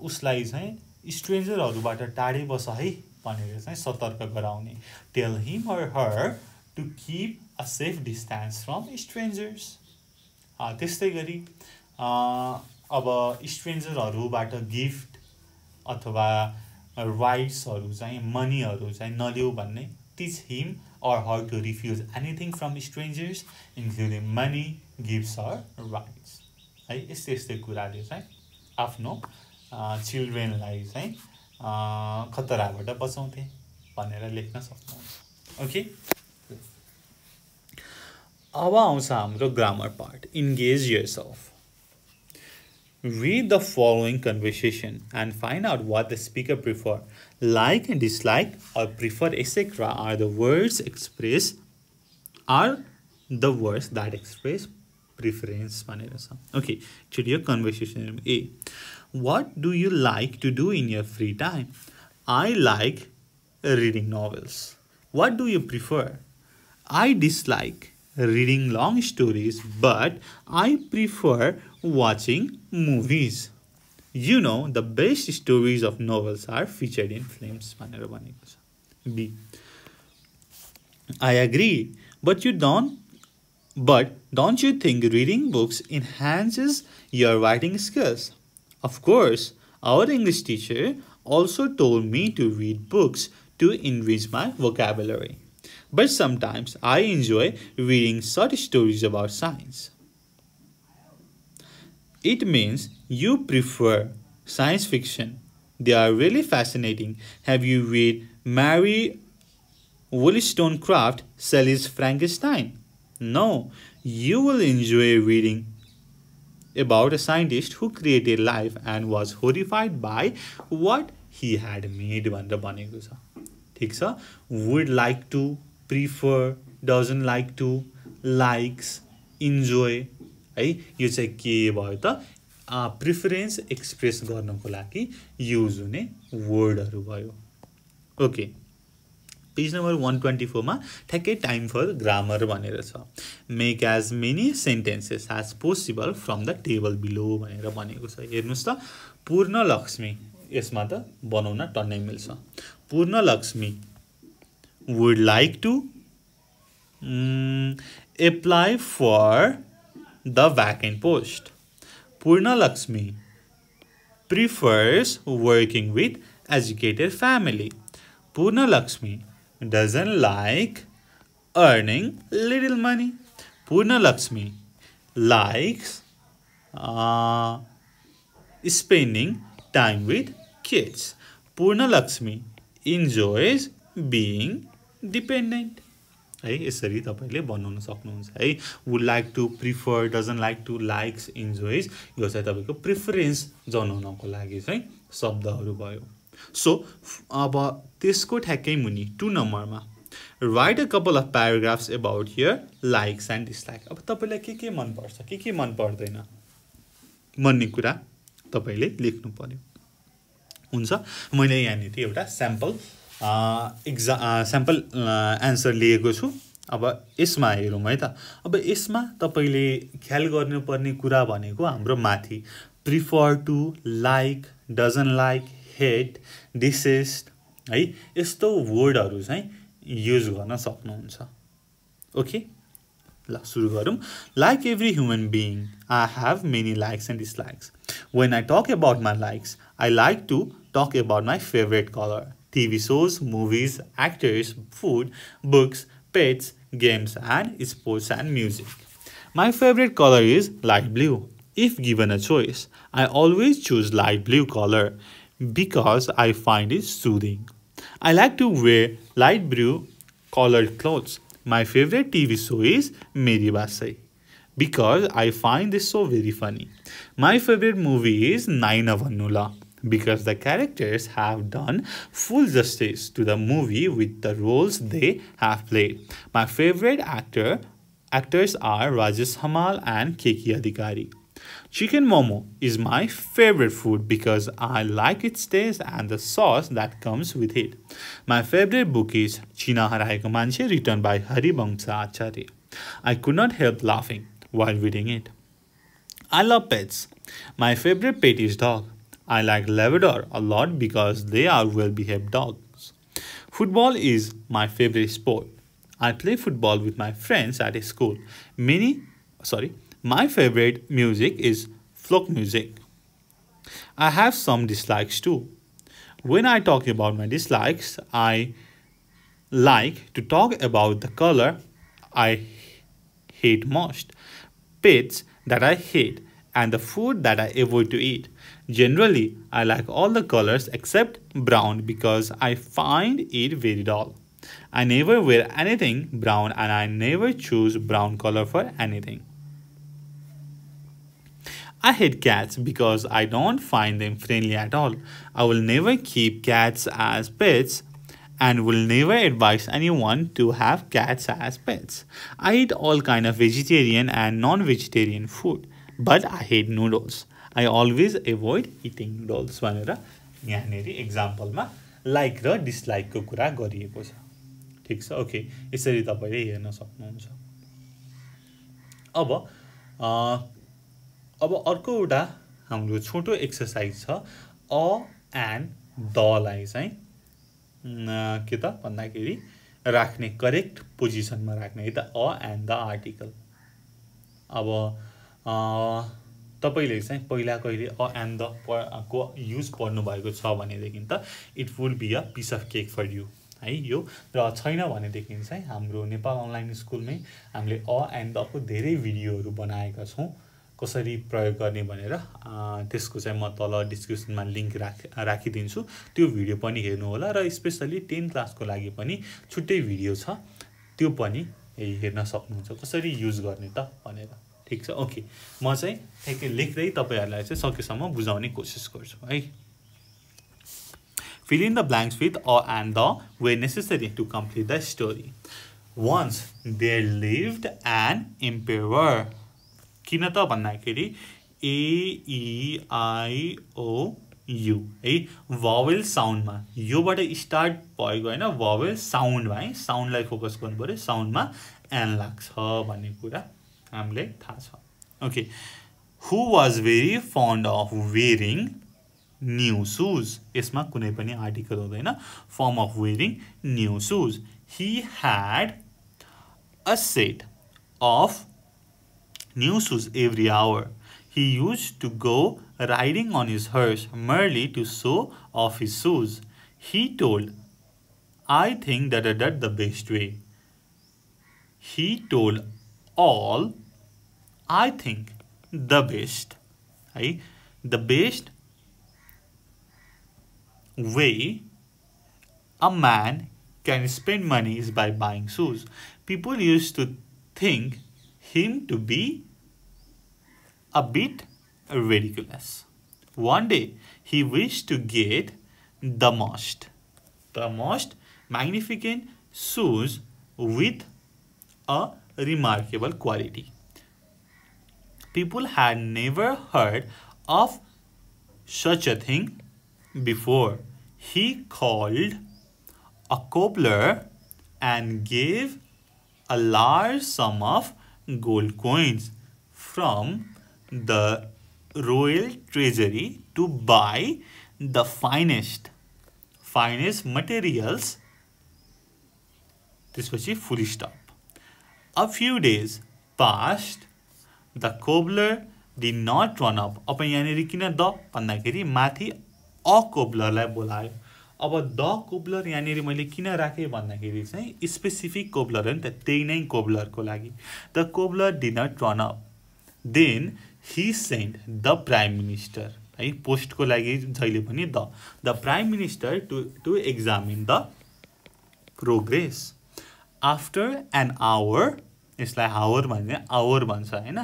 S1: उसलाई चाहिँ स्ट्रेन्जरहरूबाट टाढै बस है भनेर चाहिँ सतर्क गराउने tell him or her to keep a safe distance from strangers त्यस्तै गरी अब स्ट्रेन्जरहरूबाट गिफ्ट अथवा राइट्सहरू चाहिँ मनीहरू चाहिँ नलिऊ भन्ने teach him or her to refuse anything from strangers including money gifts or rides है यस्तै यस्तै कुराले चाहिँ आफ्नो चिल्ड्रेनलाई चाहिँ खतराबाट बचाउँथे भनेर लेख्न सक्नुहुन्छ ओके अब आउँछ हाम्रो ग्रामर पार्ट इन्गेज यफ read the following conversation and find out what the speaker prefer like and dislike or prefer etcetera are the words express are the words that express preference भनेर छ okay conversation A What do you like to do in your free time? I like reading novels. What do you prefer? I dislike reading long stories, but I prefer watching movies. You know, the best stories of novels are featured in films. B. I agree, but you don't. But don't you think reading books enhances your writing skills? Of course, our English teacher also told me to read books to enrich my vocabulary. But sometimes I enjoy reading short stories about science. It means you prefer science fiction. They are really fascinating. Have you read Mary Wollstonecraft Shelley's Frankenstein? No, you will enjoy reading about a scientist who created life and was horrified by what he had made भनेर भनेको छ ठिक छ would like to prefer doesn't like to likes enjoy है यो चाहिँ के भयो त प्रिफरेन्स एक्सप्रेस गर्नको लागि युज हुने वर्डहरू भयो okay page number one twenty फोरमा ठ्याक्कै टाइम फर ग्रामर भनेर छ make as many sentences as possible from the table below भनेर भनेको छ हेर्नुहोस् त पूर्ण लक्ष्मी यसमा त बनाउन टन्नै मिल्छ Purna Lakshmi would like to apply for the vacant post Purna Lakshmi prefers working with educated family Purna Lakshmi doesn't like earning little money. Purna Lakshmi likes uh, spending time with kids. Purna Lakshmi enjoys being dependent. है यसरी तपाईँले बनाउन सक्नुहुन्छ है would like to prefer doesn't like to likes enjoys यो चाहिँ तपाईँको प्रिफरेन्स जनाउनको लागि चाहिँ शब्दहरू भयो सो अब त्यसको ठ्याक्कै मुनि टु नम्बरमा write a couple of paragraphs about here likes and dislike अब तपाईँलाई के के मनपर्छ के के मन पर्दैन भन्ने कुरा तपाईँले लेख्नु पऱ्यो हुन्छ मैले यहाँनिर एउटा स्याम्पल एक्जा स्याम्पल एन्सर लिएको छु अब यसमा हेरौँ है त अब यसमा तपाईँले ख्याल गर्नुपर्ने कुरा भनेको हाम्रो माथि prefer to like doesn't like hate detest है यस्तो वर्डहरू चाहिँ युज गर्न सक्नुहुन्छ ओके ल सुरु गरौँ like every human being I have many likes and dislikes when I talk about my likes I like to talk about my favourite colour TV shows movies actors food books pets games and sports and music my favourite colour is light blue If given a choice, I always choose light blue color because I find it soothing. I like to wear light blue colored clothes. My favorite TV show is Meri Basai because I find this so very funny. My favorite movie is Naina Vanula because the characters have done full justice to the movie with the roles they have played. My favorite actor actors are Rajesh Hamal and Keki Adhikari. Chicken momo is my favorite food because I like its taste and the sauce that comes with it. My favorite book is China Haraiko Manche written by Haribangsa Acharya. I could not help laughing while reading it. I love pets. My favorite pet is dog. I like Labrador a lot because they are well-behaved dogs. Football is my favorite sport. I play football with my friends at school. Many, sorry, my favorite music is folk music. I have some dislikes too. When I talk about my dislikes, I like to talk about the color I hate most, pits that I hate, and the food that I avoid to eat. Generally, I like all the colors except brown because I find it very dull. I never wear anything brown and I never choose brown color for anything. I hate cats because I don't find them friendly at all. I will never keep cats as pets and will never advise anyone to have cats as pets. I eat all kind of vegetarian and non-vegetarian food, but I hate noodles. I always avoid eating noodles भनेर यहाँनिर इक्जाम्पलमा लाइक र डिसलाइकको कुरा गरिएको छ ठिक छ ओके यसरी तपाईँले हेर्न सक्नुहुन्छ अब अब अर्को एउटा हाम्रो छोटो एक्सर्साइज छ अ एन्ड दलाई चाहिँ के त भन्दाखेरि राख्ने करेक्ट पोजिसनमा राख्ने है त अ एन्ड द आर्टिकल अब तपाईँले चाहिँ पहिला कहिले अ एन्ड द प को युज पढ्नुभएको छ भनेदेखि त it would be a piece of cake for you है यो र छैन भनेदेखि चाहिँ हाम्रो नेपाल अनलाइन स्कुलमै हामीले अ एन्ड दको धेरै भिडियोहरू बनाएका छौँ कसरी प्रयोग गर्ने भनेर त्यसको चाहिँ म तल डिस्क्रिप्सनमा लिङ्क राख राखिदिन्छु त्यो भिडियो पनि हेर्नु होला र स्पेसल्ली टेन क्लासको लागि पनि छुट्टै भिडियो छ त्यो पनि हेर्न सक्नुहुन्छ कसरी युज गर्ने त भनेर ठिक छ ओके म चाहिँ ठ्याक्कै लेख्दै तपाईँहरूलाई चाहिँ सकेसम्म बुझाउने कोसिस गर्छु है fill in the blanks with a and the where necessary to complete the story once there live an emperor किन त भन्दाखेरि यु है भवेल साउन्डमा योबाट स्टार्ट भएको होइन भवेल साउन्डमा है साउन्डलाई फोकस गर्नु पऱ्यो साउन्डमा एन लाग्छ भन्ने कुरा हामीलाई थाहा छ okay who was very fond of wearing new shoes यसमा कुनै पनि आर्टिकल हुँदैन फर्म of wearing new shoes he had a set of new shoes every hour. He used to go riding on his horse merely to show off his shoes. He told, I think that did the best way. He told all, I think the best. The best way a man can spend money is by buying shoes. People used to think him to be a bit ridiculous. One day, he wished to get the most, the most magnificent shoes with a remarkable quality. People had never heard of such a thing before. He called a cobbler and gave a large sum of gold coins from the royal treasury to buy the finest finest materials this was a full stop a few days passed the cobbler did not run up apan yani kina da pandakeri mathi a cobbler lai bolayo अब द कोब्लर यहाँनिर मैले किन राखेँ भन्दाखेरि चाहिँ स्पेसिफिक कोब्लर हो नि त त्यही नै कोब्लरको लागि the cobbler didn't turn up then he sent the prime minister है पोस्टको लागि जहिले पनि the the prime minister to to examine the progress after an hour यसलाई हावर भन्ने आवर भन्छ होइन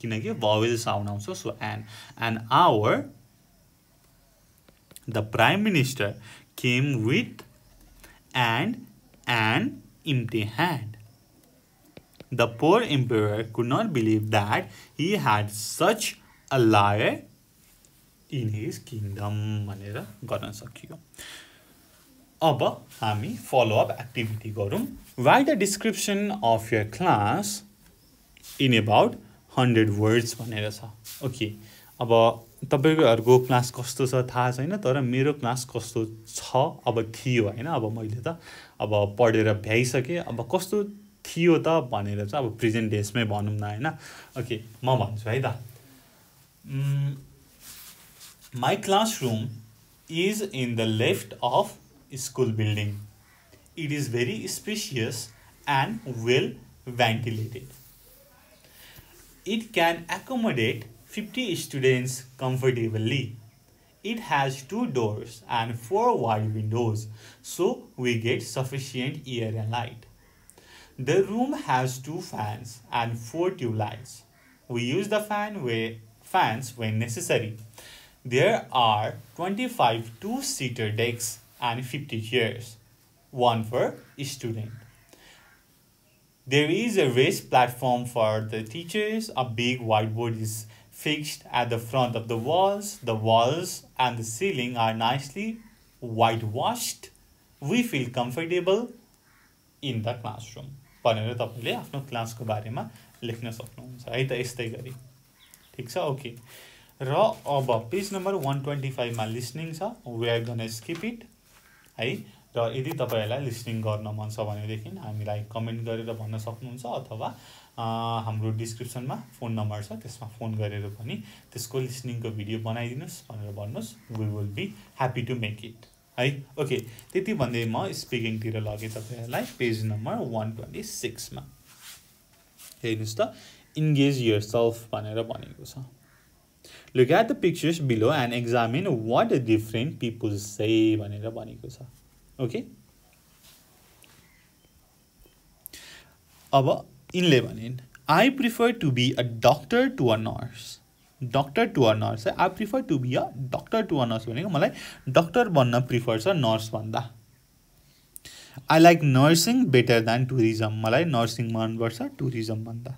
S1: किनकि भवेल साउन्ड आउँछ so an an hour the prime minister came with and an empty hand. The poor emperor could not believe that he had such a liar in his kingdom. Manera garan sakyo. Aba hami follow up activity garum. Write a description of your class in about 100 words. Manera sa. Okay. Aba तपाईँहरूको क्लास कस्तो छ थाहा छैन तर मेरो क्लास कस्तो छ अब थियो होइन अब मैले त अब पढेर भ्याइसकेँ अब कस्तो थियो त भनेर चाहिँ अब प्रेजेन्ट डेजमै भनौँ न होइन ओके म भन्छु है त my classroom is in the left of school building it is very spacious and well ventilated it can accommodate 50 students comfortably. It has two doors and four wide windows, so we get sufficient air and light. The room has two fans and four tube lights. We use the fan way fans when necessary. There are 25 two-seater decks and 50 chairs, one for each student. There is a raised platform for the teachers. A big whiteboard is fixed at the front of the walls. The walls and the ceiling are nicely whitewashed. We feel comfortable in the classroom भनेर तपाईँले आफ्नो क्लासको बारेमा लेख्न सक्नुहुन्छ है त यस्तै गरी ठिक छ ओके र अब पेज नम्बर वान ट्वेन्टी फाइभमा लिस्निङ छ वेयर गन स्किप इट है र यदि तपाईँहरूलाई लिस्निङ गर्न मन छ भनेदेखि हामीलाई कमेन्ट गरेर भन्न सक्नुहुन्छ अथवा हाम्रो डिस्क्रिप्सनमा फोन नम्बर छ त्यसमा फोन गरेर पनि त्यसको लिसनिङको भिडियो बनाइदिनुहोस् भनेर भन्नुहोस् we will be happy to make it है ओके त्यति भन्दै म स्पिकिङतिर लगेँ तपाईँहरूलाई पेज नम्बर वान ट्वेन्टी सिक्समा हेर्नुहोस् त इन्गेज यर सेल्फ भनेर भनेको छ look at the pictures below and examine what different peoples say भनेर भनेको छ ओके अब यिनले भनिन् I prefer to be a doctor to a nurse doctor to a nurse है I prefer to be a doctor to a nurse भनेको मलाई डक्टर बन्न प्रिफर छ नर्स भन्दा I like nursing better than tourism मलाई नर्सिङ मनपर्छ टुरिज्म भन्दा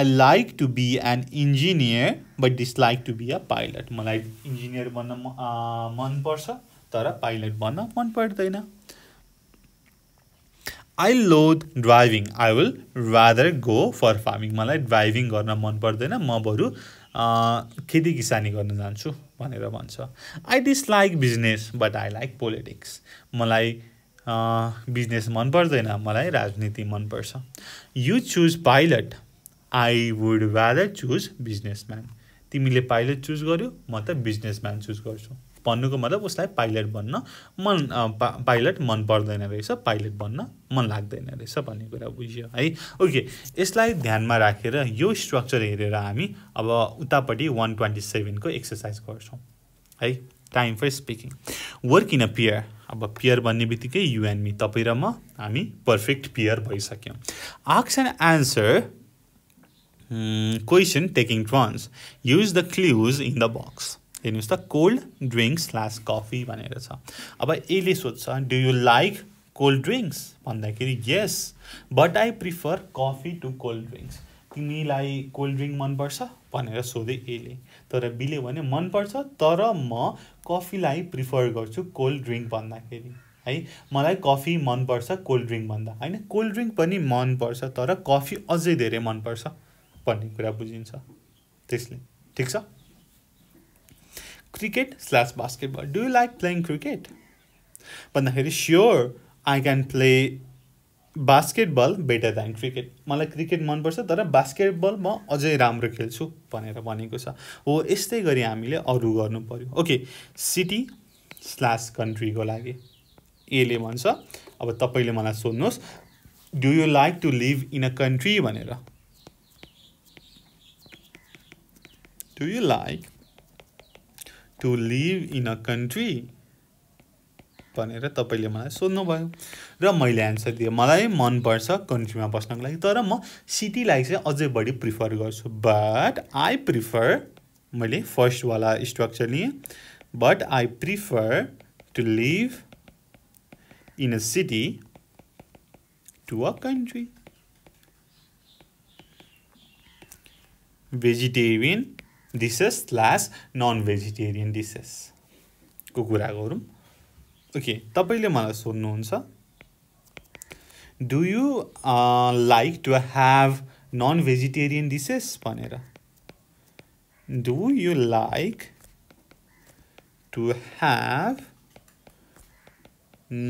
S1: I like to be an engineer but dislike to be a pilot मलाई इन्जिनियर बन्न मनपर्छ तर पाइलट बन्न मन पर्दैन I loathe driving I will rather go for farming मलाई ड्राइभिङ गर्न मन पर्दैन म बरु खेती किसानी गर्न जान्छु भनेर भन्छ I dislike business but I like politics मलाई बिजनेस मन पर्दैन मलाई राजनीति मनपर्छ you choose pilot I would rather choose businessman तिमीले पाइलट चुज गर्यो म त बिजनेसम्यान चुज गर्छु भन्नुको मतलब उसलाई पाइलट बन्न मन पा पाइलट मन पर्दैन रहेछ पाइलट बन्न मन लाग्दैन रहेछ भन्ने कुरा बुझ्यो है ओके यसलाई ध्यानमा राखेर रा, यो स्ट्रक्चर हेरेर हामी अब उतापट्टि वान ट्वेन्टी सेभेनको एक्सर्साइज गर्छौँ है time for speaking work in a pair अब पियर भन्ने बित्तिकै युएनमी तपाईँ र म हामी पर्फेक्ट पियर भइसक्यौँ आक्स and answer question taking turns use the clues in the box हेर्नुहोस् त कोल्ड ड्रिङ्क स्ल्यास कफी भनेर छ अब यसले सोध्छ do you like cold drinks भन्दाखेरि yes but I prefer coffee to cold drinks तिमीलाई कोल्ड ड्रिङ्क मनपर्छ भनेर सोधेँ यसले तर बिले भने मनपर्छ तर म कफीलाई प्रिफर गर्छु कोल्ड ड्रिङ्क भन्दाखेरि है मलाई कफी मनपर्छ कोल्ड ड्रिङ्क भन्दा होइन कोल्ड ड्रिङ्क पनि मनपर्छ तर कफी अझै धेरै मनपर्छ भन्ने कुरा बुझिन्छ त्यसले ठिक छ cricket slash basketball do you like playing cricket भन्दाखेरि sure I can play basketball better than cricket मलाई क्रिकेट मनपर्छ तर बास्केटबल म अझै राम्रो खेल्छु भनेर भनेको छ हो यस्तै गरी हामीले अरू गर्नु पऱ्यो ओके सिटी स्ल्यास कन्ट्रीको लागि एले भन्छ अब तपाईँले मलाई सोध्नुहोस् do you like to live in a country भनेर do you like to live in a country भनेर तपाईँले मलाई सोध्नुभयो र मैले एन्सर दिएँ मलाई मनपर्छ कन्ट्रीमा बस्नको लागि तर म सिटीलाई चाहिँ अझै बढी प्रिफर गर्छु बट आई प्रिफर मैले फर्स्टवाला स्ट्रक्चर लिएँ but I prefer to live in a city to a country vegetarian dishes slash non vegetarian डिसेसको कुरा गरौँ ओके तपाईँले मलाई सोध्नुहुन्छ do you like to have non vegetarian dishes भनेर do you like to have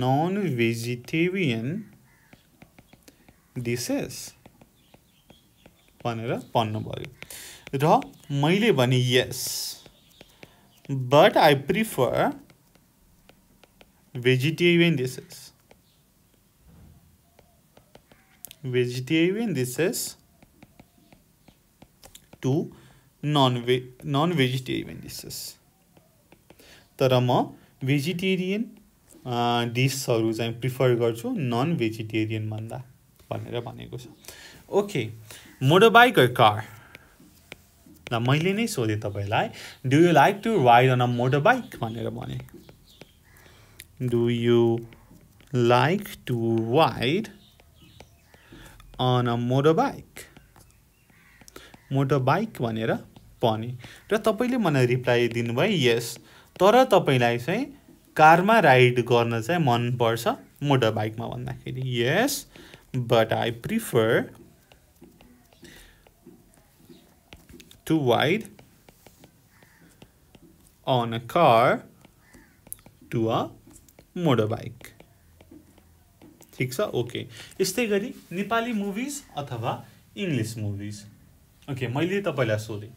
S1: non vegetarian dishes भनेर भन्नुभयो र मैले भने yes but I prefer vegetarian dishes vegetarian dishes to non veg non vegetarian dishes तर म भेजिटेरियन डिसहरू चाहिँ प्रिफर गर्छु नन भेजिटेरियन भन्दा भनेर भनेको छ ओके मोटरबाइक कार र मैले नै सोधेँ तपाईँलाई do you like to ride on a motorbike भनेर भने do you like to ride on a motorbike motorbike भनेर भने र तपाईँले मलाई रिप्लाई दिनुभयो यस तर तपाईँलाई चाहिँ कारमा राइड गर्न चाहिँ मनपर्छ मोटर बाइकमा भन्दाखेरि yes but I prefer too wide on a car to a motorbike. ठीक छ ओके यस्तै गरी नेपाली मुभिज अथवा इङ्ग्लिस मुभिज ओके मैले तपाईँलाई सोधेँ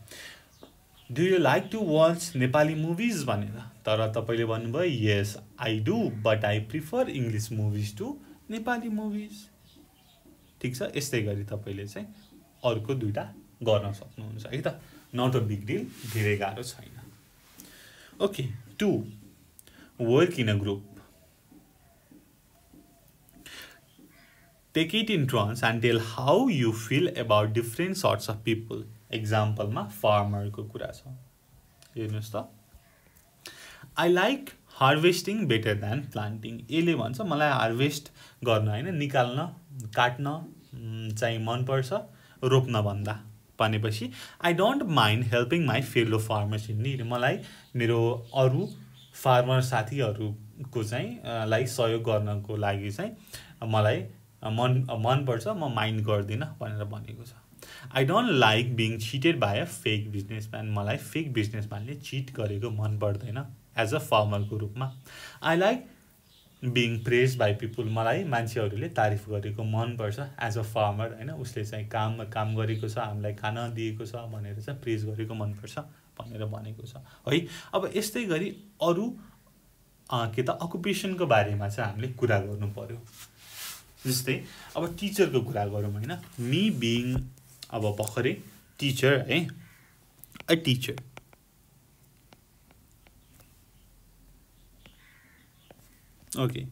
S1: do you like to watch Nepali movies भनेर तर तपाईँले भन्नुभयो yes I do but I prefer English movies to Nepali movies ठिक छ यस्तै गरी तपाईँले चाहिँ अर्को दुइटा गर्न सक्नुहुन्छ है त नट अ बिग डिल धेरै गाह्रो छैन okay to work in a group take it in turns and tell how you feel about different sorts of people एक्जाम्पलमा फार्मरको कुरा छ हेर्नुहोस् त I like harvesting better than planting यसले भन्छ मलाई हार्भेस्ट गर्न होइन निकाल्न काट्न चाहिँ मनपर्छ रोप्नभन्दा भनेपछि I don't mind helping my fellow farmers in मलाई मेरो अरू फार्मर साथीहरूको चाहिँ लाई सहयोग गर्नको लागि चाहिँ मलाई मन मनपर्छ म माइन्ड गर्दिनँ भनेर भनेको छ I don't like being cheated by a fake businessman मलाई फेक बिजनेसम्यानले चिट गरेको मन पर्दैन एज अ फार्मरको रूपमा I like being praise by people मलाई मान्छेहरूले तारिफ गरेको मनपर्छ एज अ फार्मर होइन उसले चाहिँ काम काम गरेको छ हामीलाई खाना दिएको छ भनेर चाहिँ प्रेज गरेको मनपर्छ भनेर भनेको छ है अब यस्तै गरी अरू के त अकुपेसनको बारेमा चाहिँ हामीले कुरा गर्नु पऱ्यो जस्तै अब टिचरको कुरा गरौँ होइन मी बिङ अब भर्खरै टिचर है a teacher Okay.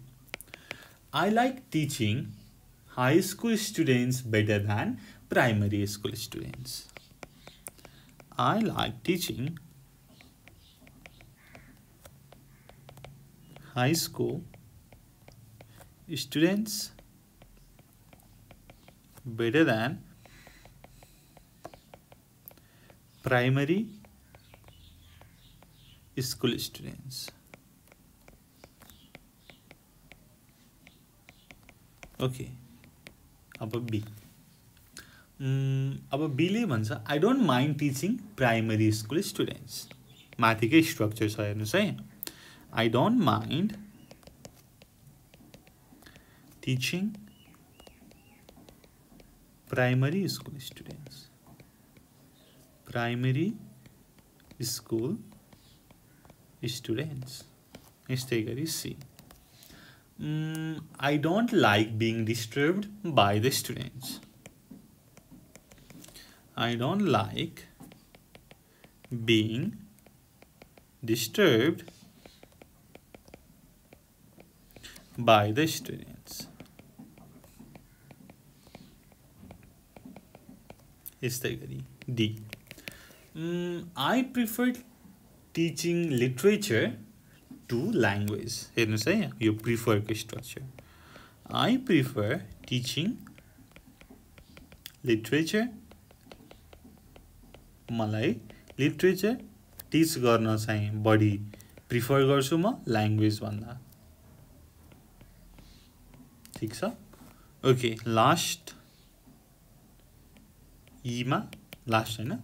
S1: I like teaching high school students better than primary school students. I like teaching high school students better than primary school students. Okay अब बी अब बीले भन्छ I don't mind teaching primary school students माथिकै स्ट्रक्चर छ हेर्नुहोस् है I don't mind teaching primary school students primary school students यस्तै गरी C mm, I don't like being disturbed by the students. I don't like being disturbed by the students. Is that D. Mm, I prefer teaching literature to language हेर्नुहोस् है यो प्रिफरको structure I prefer teaching literature मलाई लिट्रेचर टिच गर्न चाहिँ बढी प्रिफर गर्छु म ल्याङ्ग्वेजभन्दा ठिक छ ओके लास्ट यीमा लास्ट होइन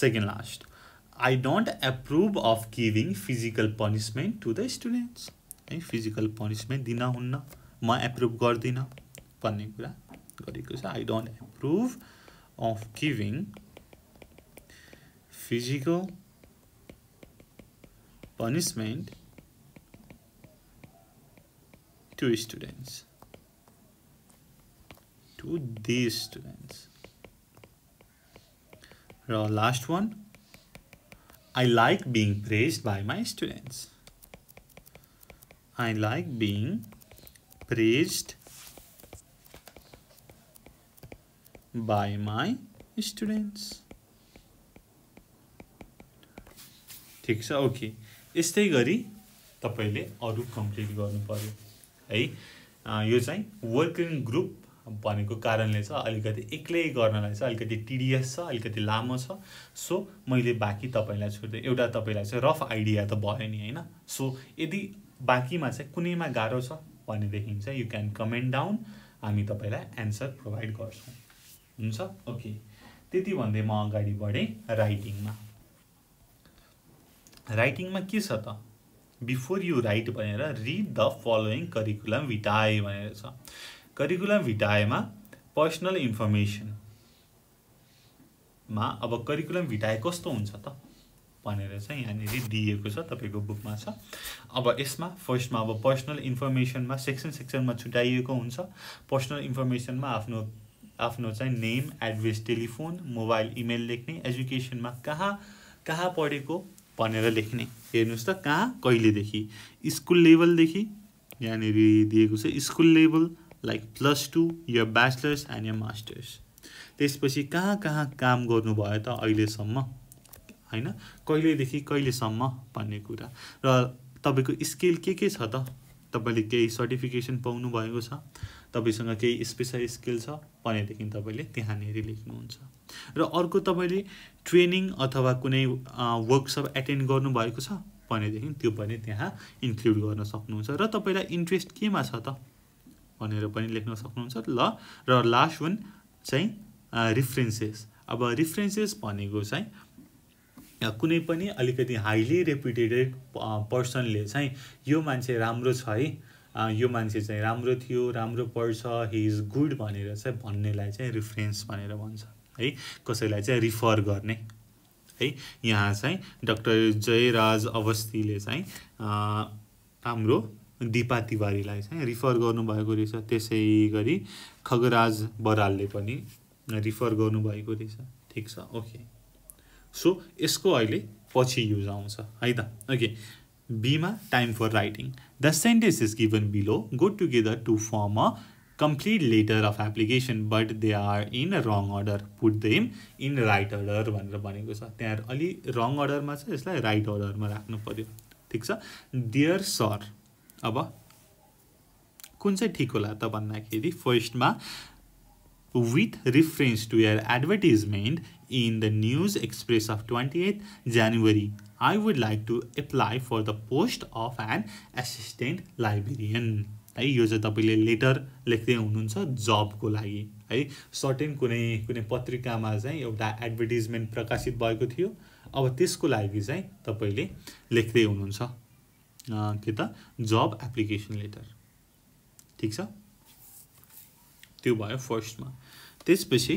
S1: second last I don't approve of giving physical punishment to the students है फिजिकल पनिसमेन्ट दिन हुन्न म एप्रुभ गर्दिनँ भन्ने कुरा गरेको छ I don't approve of giving physical punishment to students to the students र last one I like being praised by my students. I like being praised by my students. ठिक छ ओके यस्तै गरी तपाईँले अरू कम्प्लिट गर्नु पऱ्यो है यो चाहिँ वर्क इन ग्रुप भनेको कारणले चाहिँ अलिकति एक्लै गर्नलाई चाहिँ अलिकति टिडिएस छ अलिकति लामो छ सो मैले बाँकी तपाईँलाई छोड्दै एउटा तपाईँलाई चाहिँ रफ आइडिया त भयो नि होइन सो यदि बाँकीमा चाहिँ कुनैमा गाह्रो छ भनेदेखि चाहिँ यु क्यान कमेन्ट डाउन हामी तपाईँलाई एन्सर प्रोभाइड गर्छौँ हुन्छ ओके त्यति भन्दै म अगाडि बढेँ राइटिङमा राइटिङमा के छ त बिफोर यु राइट भनेर read the following curriculum vitae भनेर छ करिकुलम भिटाएमा पर्सनल इन्फर्मेसनमा अब करिकुलम भिटाए कस्तो हुन्छ त भनेर चाहिँ यहाँनिर दिएको छ तपाईँको बुकमा छ अब यसमा फर्स्टमा अब पर्सनल इन्फर्मेसनमा सेक्सन सेक्सनमा छुट्याइएको हुन्छ पर्सनल इन्फर्मेसनमा आफ्नो आफ्नो चाहिँ name address telephone mobile email लेख्ने एजुकेसनमा कहाँ कहाँ पढेको भनेर लेख्ने हेर्नुहोस् त कहाँ कहिलेदेखि स्कुल लेभलदेखि यहाँनिर दिएको छ school level like plus two year bachelors and year masters त्यसपछि कहाँ कहाँ काम गर्नुभयो त अहिलेसम्म होइन कहिलेदेखि कहिलेसम्म भन्ने कुरा र तपाईँको स्किल के के छ त तपाईँले केही सर्टिफिकेसन भएको छ तपाईँसँग केही स्पेसल स्किल छ भनेदेखि तपाईँले त्यहाँनिर लेख्नुहुन्छ र अर्को तपाईँले ट्रेनिङ अथवा कुनै वर्कसप एटेन्ड गर्नुभएको छ भनेदेखि त्यो पनि त्यहाँ इन्क्लुड गर्न सक्नुहुन्छ र तपाईँलाई इन्ट्रेस्ट केमा छ त भनेर पनि लेख्न सक्नुहुन्छ ल र लास्ट वान चाहिँ रिफरेन्सेस अब रिफरेन्सेस भनेको चाहिँ कुनै पनि अलिकति हाइली रेपुटेटेड पर्सनले चाहिँ यो मान्छे राम्रो छ है यो मान्छे चाहिँ राम्रो थियो राम्रो पढ्छ हि इज गुड भनेर चाहिँ भन्नेलाई चाहिँ रिफरेन्स भनेर भन्छ है कसैलाई चाहिँ रिफर गर्ने है यहाँ चाहिँ डक्टर जयराज अवस्थीले चाहिँ हाम्रो दिपा तिवारीलाई चाहिँ रिफर गर्नुभएको रहेछ त्यसै गरी खगराज बरालले पनि रिफर गर्नुभएको रहेछ ठिक छ ओके सो यसको अहिले पछि युज आउँछ है त ओके बीमा time for writing the sentence is given below go together to form a complete letter of application but they are in wrong order put the them in right order भनेर भनेको छ त्यहाँ अलि रङ अर्डरमा छ यसलाई राइट अर्डरमा राख्नु पऱ्यो ठिक छ डियर सर अब कुन चाहिँ ठिक होला त भन्दाखेरि फर्स्टमा with reference to your advertisement in the News Express of twenty eight January I would like to apply for the post of an assistant librarian है यो चाहिँ तपाईँले लेटर लेख्दै हुनुहुन्छ जबको लागि है सर्टेन कुनै कुनै पत्रिकामा चाहिँ एउटा एडभर्टिजमेन्ट प्रकाशित भएको थियो अब त्यसको लागि चाहिँ तपाईँले लेख्दै हुनुहुन्छ के त जब एप्लिकेसन लेटर ठिक छ त्यो भयो फर्स्टमा त्यसपछि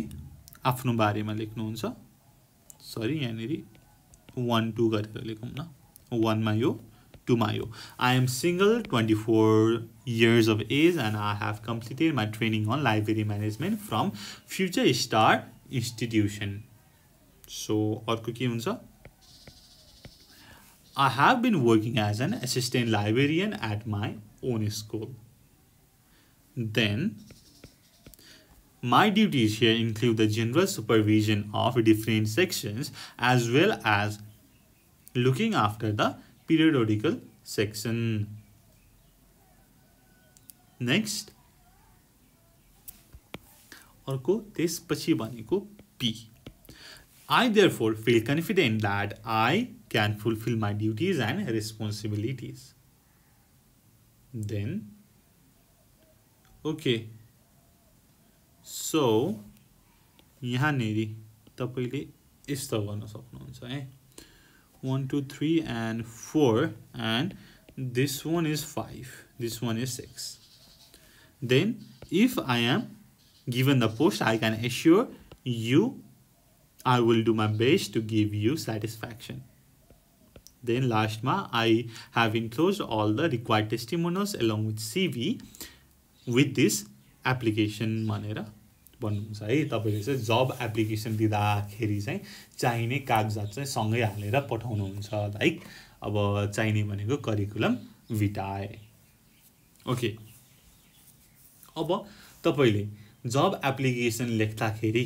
S1: आफ्नो बारेमा लेख्नुहुन्छ सरी यहाँनिर वान टू गरेर लेखौँ न वानमा यो टुमा यो I am single twenty four years of age and I have completed my training on library management from Future Star Institution so अर्को के हुन्छ I have been working as an assistant librarian at my own school. Then, my duties here include the general supervision of different sections as well as looking after the periodical section. Next, अर्को त्यसपछि भनेको पी I therefore feel confident that I can fulfill my duties and responsibilities. Then, okay. So, यहाँ नेरी तब पहले इस तरह ना सपना होना चाहिए. One, two, three, and four, and this one is five. This one is six. Then, if I am given the post, I can assure you, I will do my best to give you satisfaction. Then last I I have enclosed all the required testimonials along with CV with this application भनेर भन्नुहुन्छ है तपाईँले चाहिँ जब एप्लिकेसन दिँदाखेरि चाहिँ चाहिने कागजात चाहिँ सँगै हालेर पठाउनुहुन्छ लाइक अब चाहिने भनेको करिकुलम भिटाए ओके अब तपाईँले जब एप्लिकेसन लेख्दाखेरि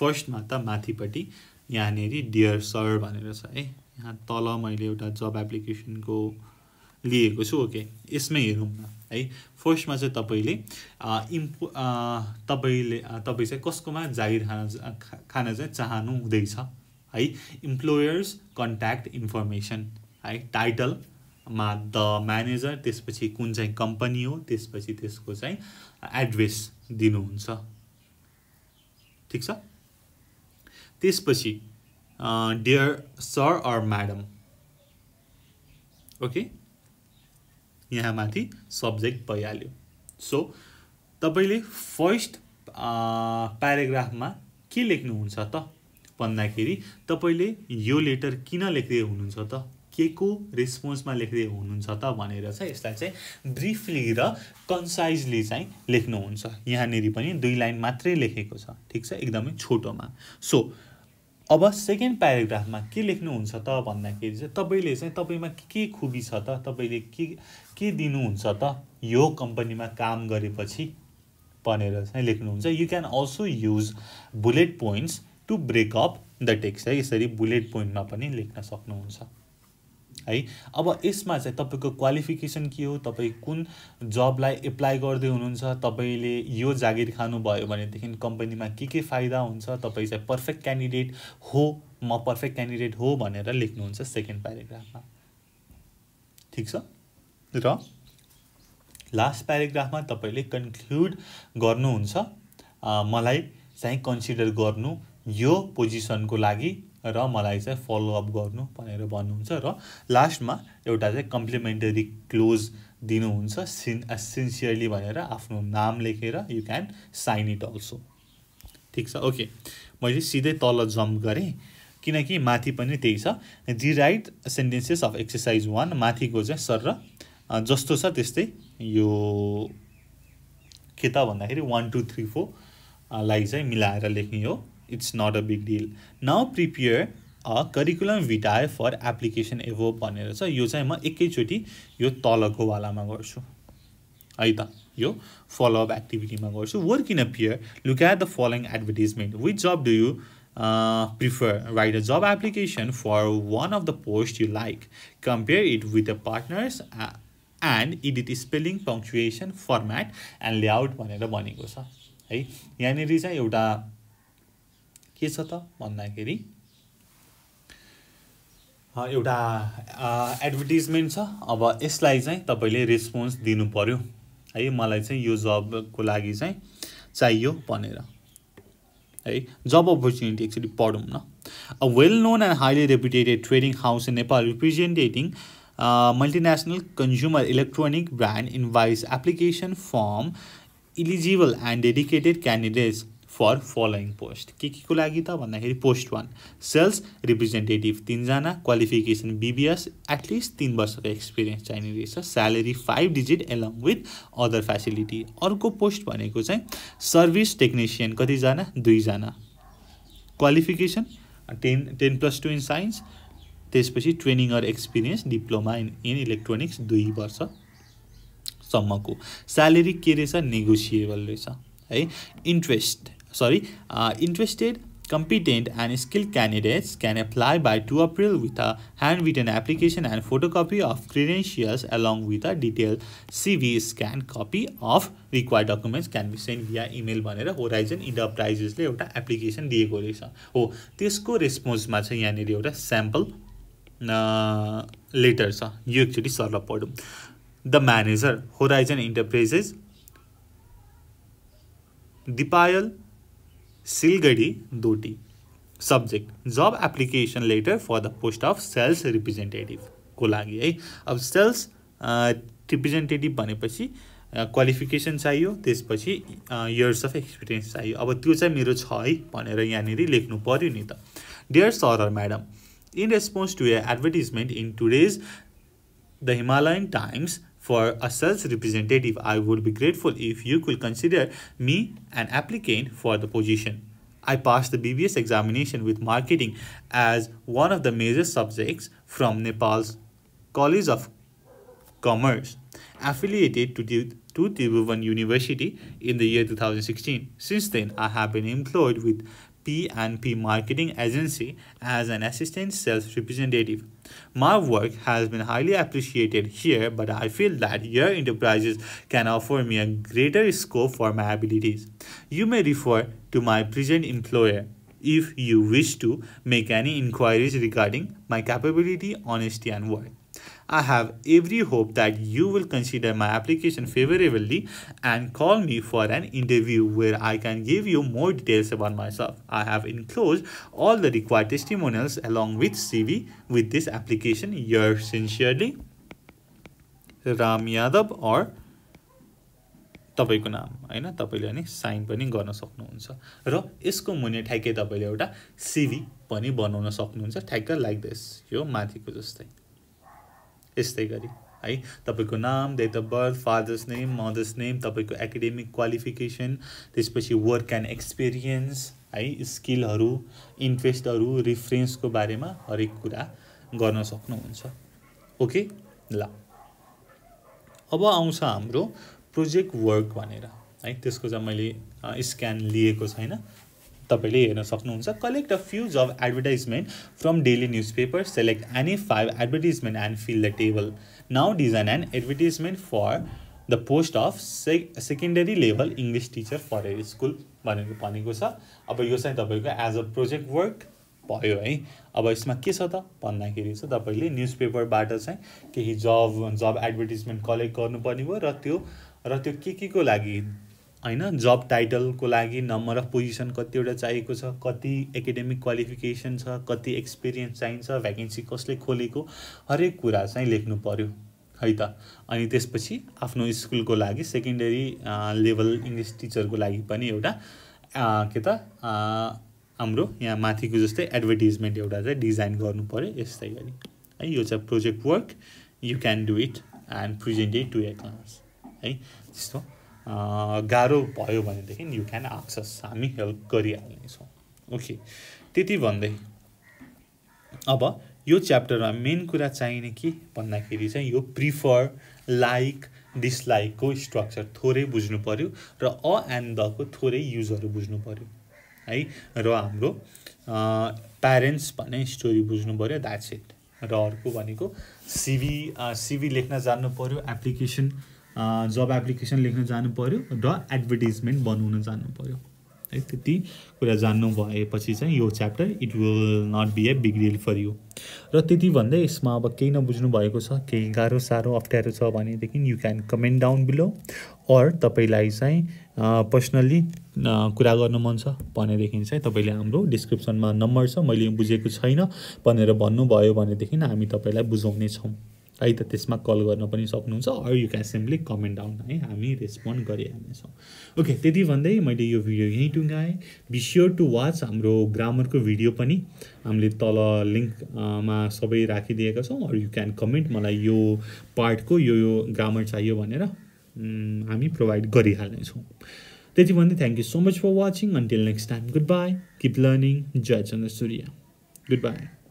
S1: फर्स्टमा त माथिपट्टि यहाँनेरि डियर सर भनेर छ है यहाँ तल मैले एउटा जब एप्लिकेसनको लिएको छु ओके यसमै हेरौँ न है फर्स्टमा चाहिँ तपाईँले इम्पो तपाईँले तपाईँ चाहिँ कसकोमा जाहिर खान खान चाहिँ चाहनु हुँदैछ है इम्प्लोयर्स कन्ट्याक्ट इन्फर्मेसन है टाइटलमा द म्यानेजर त्यसपछि कुन चाहिँ कम्पनी हो त्यसपछि त्यसको चाहिँ एड्रेस दिनुहुन्छ ठिक छ त्यसपछि dear sir or madam okay यहाँ माथि सब्जेक्ट भइहाल्यो सो तपाईँले फर्स्ट प्याराग्राफमा के लेख्नुहुन्छ त भन्दाखेरि तपाईँले यो लेटर किन लेख्दै हुनुहुन्छ त के को रेस्पोन्समा लेख्दै हुनुहुन्छ त भनेर चाहिँ यसलाई चाहिँ ब्रिफली र कन्साइजली चाहिँ लेख्नुहुन्छ यहाँनिर पनि दुई लाइन मात्रै लेखेको छ ठिक छ एकदमै छोटोमा सो so, अब सेकेन्ड प्याराग्राफमा के लेख्नुहुन्छ त भन्दाखेरि चाहिँ तपाईँले चाहिँ तपाईँमा के खुबी छ त तपाईँले के के दिनुहुन्छ त यो कम्पनीमा काम गरेपछि भनेर चाहिँ लेख्नुहुन्छ you can also use bullet points to break up the text है यसरी बुलेट पोइन्टमा पनि लेख्न सक्नुहुन्छ है अब यसमा चाहिँ तपाईँको क्वालिफिकेसन के हो तपाईँ कुन जबलाई एप्लाई गर्दै हुनुहुन्छ तपाईँले यो जागिर खानुभयो भनेदेखि कम्पनीमा के के फाइदा हुन्छ तपाईँ चाहिँ पर्फेक्ट क्यान्डिडेट हो म पर्फेक्ट क्यान्डिडेट हो भनेर लेख्नुहुन्छ सेकेन्ड प्याराग्राफमा ठिक छ र लास्ट प्याराग्राफमा तपाईँले कन्क्लुड गर्नुहुन्छ मलाई चाहिँ कन्सिडर गर्नु यो पोजिसनको लागि र मलाई चाहिँ फलोअप गर्नु भनेर भन्नुहुन्छ र लास्टमा एउटा चाहिँ कम्प्लिमेन्टरी क्लोज दिनुहुन्छ सिन् सिन्सियरली uh, भनेर आफ्नो नाम लेखेर you can sign it also ठिक छ ओके मैले सिधै तल जम्प गरेँ किनकि माथि पनि त्यही छ the right sentences of exercise one माथिको चाहिँ सर र जस्तो छ त्यस्तै यो के त भन्दाखेरि वान टू थ्री फोरलाई चाहिँ मिलाएर लेख्ने हो it's not a big deal now prepare a curriculum vitae for application above भनेर छ यो चाहिँ म एकैचोटि यो तलको वालामा गर्छु है त यो फलोअप एक्टिभिटीमा गर्छु work in a pair look at the following advertisement with job do you prefer write a job application for one of the post you like compare it with the partners and it spelling punctuation format and layout भनेर भनेको छ है यहाँनिर चाहिँ एउटा के छ त भन्दाखेरि एउटा एडभर्टिजमेन्ट छ अब यसलाई चाहिँ तपाईँले रेस्पोन्स दिनु पऱ्यो है मलाई चाहिँ यो जबको लागि चाहिँ चाहियो भनेर है जब अपर्च्युनिटी एक्चुली पढौँ न a well known and highly reputed trading house in Nepal representing multinational consumer electronic brand invites application form eligible and dedicated candidates for following post के के को लागि त भन्दाखेरि पोस्ट वान सेल्स रिप्रेजेन्टेटिभ तिनजना क्वालिफिकेसन बिबिएस एटलिस्ट तिन वर्षको एक्सपिरियन्स चाहिने रहेछ salary five digit along with other facility अर्को पोस्ट भनेको चाहिँ सर्भिस टेक्निसियन कतिजना दुईजना qualification ten ten plus two in science त्यसपछि training or experience diploma in in electronics दुई वर्षसम्मको स्यालेरी के रहेछ नेगोसिएबल रहेछ है interest sorry, uh, interested competent and skilled candidates can apply by 2 April with a handwritten application and photocopy of credentials along with a detailed CV scan copy of required documents can be sent via email भनेर होराइजन इन्टरप्राइजेसले एउटा एप्लिकेसन दिएको रहेछ हो त्यसको रेस्पोन्समा चाहिँ यहाँनिर एउटा स्याम्पल लेटर छ यो एकचोटि सरल पढौँ the manager horizon enterprises Dipayal Silgadhi Doti subject job application letter for the post of sales रिप्रेजेन्टेटिभको लागि है अब सेल्स रिप्रेजेन्टेटिभ भनेपछि क्वालिफिकेसन चाहियो त्यसपछि इयर्स अफ एक्सपिरियन्स चाहियो अब त्यो चाहिँ मेरो छ है भनेर यहाँनिर लेख्नु पऱ्यो नि त dear sir madam in response to a advertisement in today's the Himalayan Times For a sales representative, I would be grateful if you could consider me an applicant for the position. I passed the BBS examination with marketing as one of the major subjects from Nepal's College of Commerce, affiliated to the to Tribhuvan University in the year 2016. Since then, I have been employed with P&P Marketing Agency as an assistant sales representative. My work has been highly appreciated here, but I feel that your enterprises can offer me a greater scope for my abilities. You may refer to my present employer if you wish to make any inquiries regarding my capability, honesty, and work. I have every hope that you will consider my application favorably and call me for an interview where I can give you more details about myself. I have enclosed all the required testimonials along with CV with this application. Yours sincerely, Ram Yadav or तपाईँको नाम होइन तपाईँले अनि साइन पनि गर्न सक्नुहुन्छ र यसको मुनि ठ्याक्कै तपाईँले एउटा सिभी पनि बनाउन सक्नुहुन्छ ठ्याक्क लाइक दिस यो माथिको जस्तै यस्तै गरी है तपाईँको नाम date of birth father's name mother's name तपाईँको एकाडेमिक क्वालिफिकेसन त्यसपछि वर्क एन्ड एक्सपिरियन्स है स्किलहरू इन्ट्रेस्टहरू रिफरेन्सको बारेमा हरेक कुरा गर्न सक्नुहुन्छ ओके ल अब आउँछ हाम्रो प्रोजेक्ट वर्क भनेर है त्यसको चाहिँ मैले स्क्यान लिएको छैन तपाईँले हेर्न सक्नुहुन्छ collect a few of advertisement from daily news paper select any five advertisement and fill the table now design and advertisement for the post of say secondary level English teacher for a school भनेर भनेको छ अब यो चाहिँ तपाईँको एज अ प्रोजेक्ट वर्क भयो है अब यसमा के छ त भन्दाखेरि चाहिँ तपाईँले न्युज पेपरबाट चाहिँ केही जब जब एडभर्टिजमेन्ट कलेक्ट गर्नुपर्ने भयो र त्यो र त्यो के के को लागि होइन जब टाइटलको लागि नम्बर अफ पोजिसन कतिवटा चाहिएको छ कति एकाडेमिक क्वालिफिकेसन छ कति एक्सपिरियन्स चाहिन्छ भ्याकेन्सी कसले खोलेको हरेक कुरा चाहिँ लेख्नु पऱ्यो है त अनि त्यसपछि आफ्नो स्कुलको लागि सेकेन्डरी लेभल इङ्ग्लिस टिचरको लागि पनि एउटा के त हाम्रो यहाँ माथिको जस्तै एडभर्टिजमेन्ट एउटा चाहिँ डिजाइन गर्नु पऱ्यो यस्तै गरी है यो चाहिँ project work you can do it and present it to a class है त्यस्तो गाह्रो भयो भनेदेखि यु क्यान एक्सेस हामी हेल्प गरिहाल्नेछौँ ओके त्यति भन्दै अब यो च्याप्टरमा मेन कुरा चाहिने के भन्दाखेरि चाहिँ यो प्रिफर लाइक डिसलाइकको स्ट्रक्चर थोरै बुझ्नु पऱ्यो र अ एन्ड दको थोरै युजहरू बुझ्नु पऱ्यो है र हाम्रो प्यारेन्ट्स भन्ने स्टोरी बुझ्नु पऱ्यो द्याट्स इट र अर्को भनेको सिभी सिभी लेख्न जान्नु पऱ्यो एप्लिकेसन जब एप्लिकेसन लेख्न जानु पऱ्यो र एडभर्टिजमेन्ट बनाउन जानु पऱ्यो है त्यति कुरा जान्नु भएपछि चाहिँ यो chapter it will not be a big deal for you र त्यति भन्दै यसमा अब केही नबुझ्नु भएको छ केही गाह्रो साह्रो अप्ठ्यारो छ भनेदेखि you can comment down below or तपाईँलाई चाहिँ पर्सनल्ली कुरा गर्नु मन छ भनेदेखि चाहिँ तपाईँले हाम्रो डिस्क्रिप्सनमा नम्बर छ मैले बुझेको छैन भनेर भन्नुभयो भनेदेखि हामी तपाईँलाई बुझाउने छौँ काहीँ त त्यसमा कल गर्न पनि सक्नुहुन्छ or you can simply comment down है हामी रेस्पोन्ड गरिहाल्नेछौँ ओके त्यति भन्दै मैले यो भिडियो यहीँ टुङ्गाएँ स्योर टु वाच हाम्रो ग्रामरको भिडियो पनि हामीले तल लिङ्कमा सबै राखिदिएका छौँ अरू यु क्यान कमेन्ट मलाई यो पार्टको यो यो ग्रामर चाहियो भनेर हामी प्रोभाइड गरिहाल्नेछौँ त्यति भन्दै thank you so much for watching until next time good bye keep learning Jay Chandra Surya good by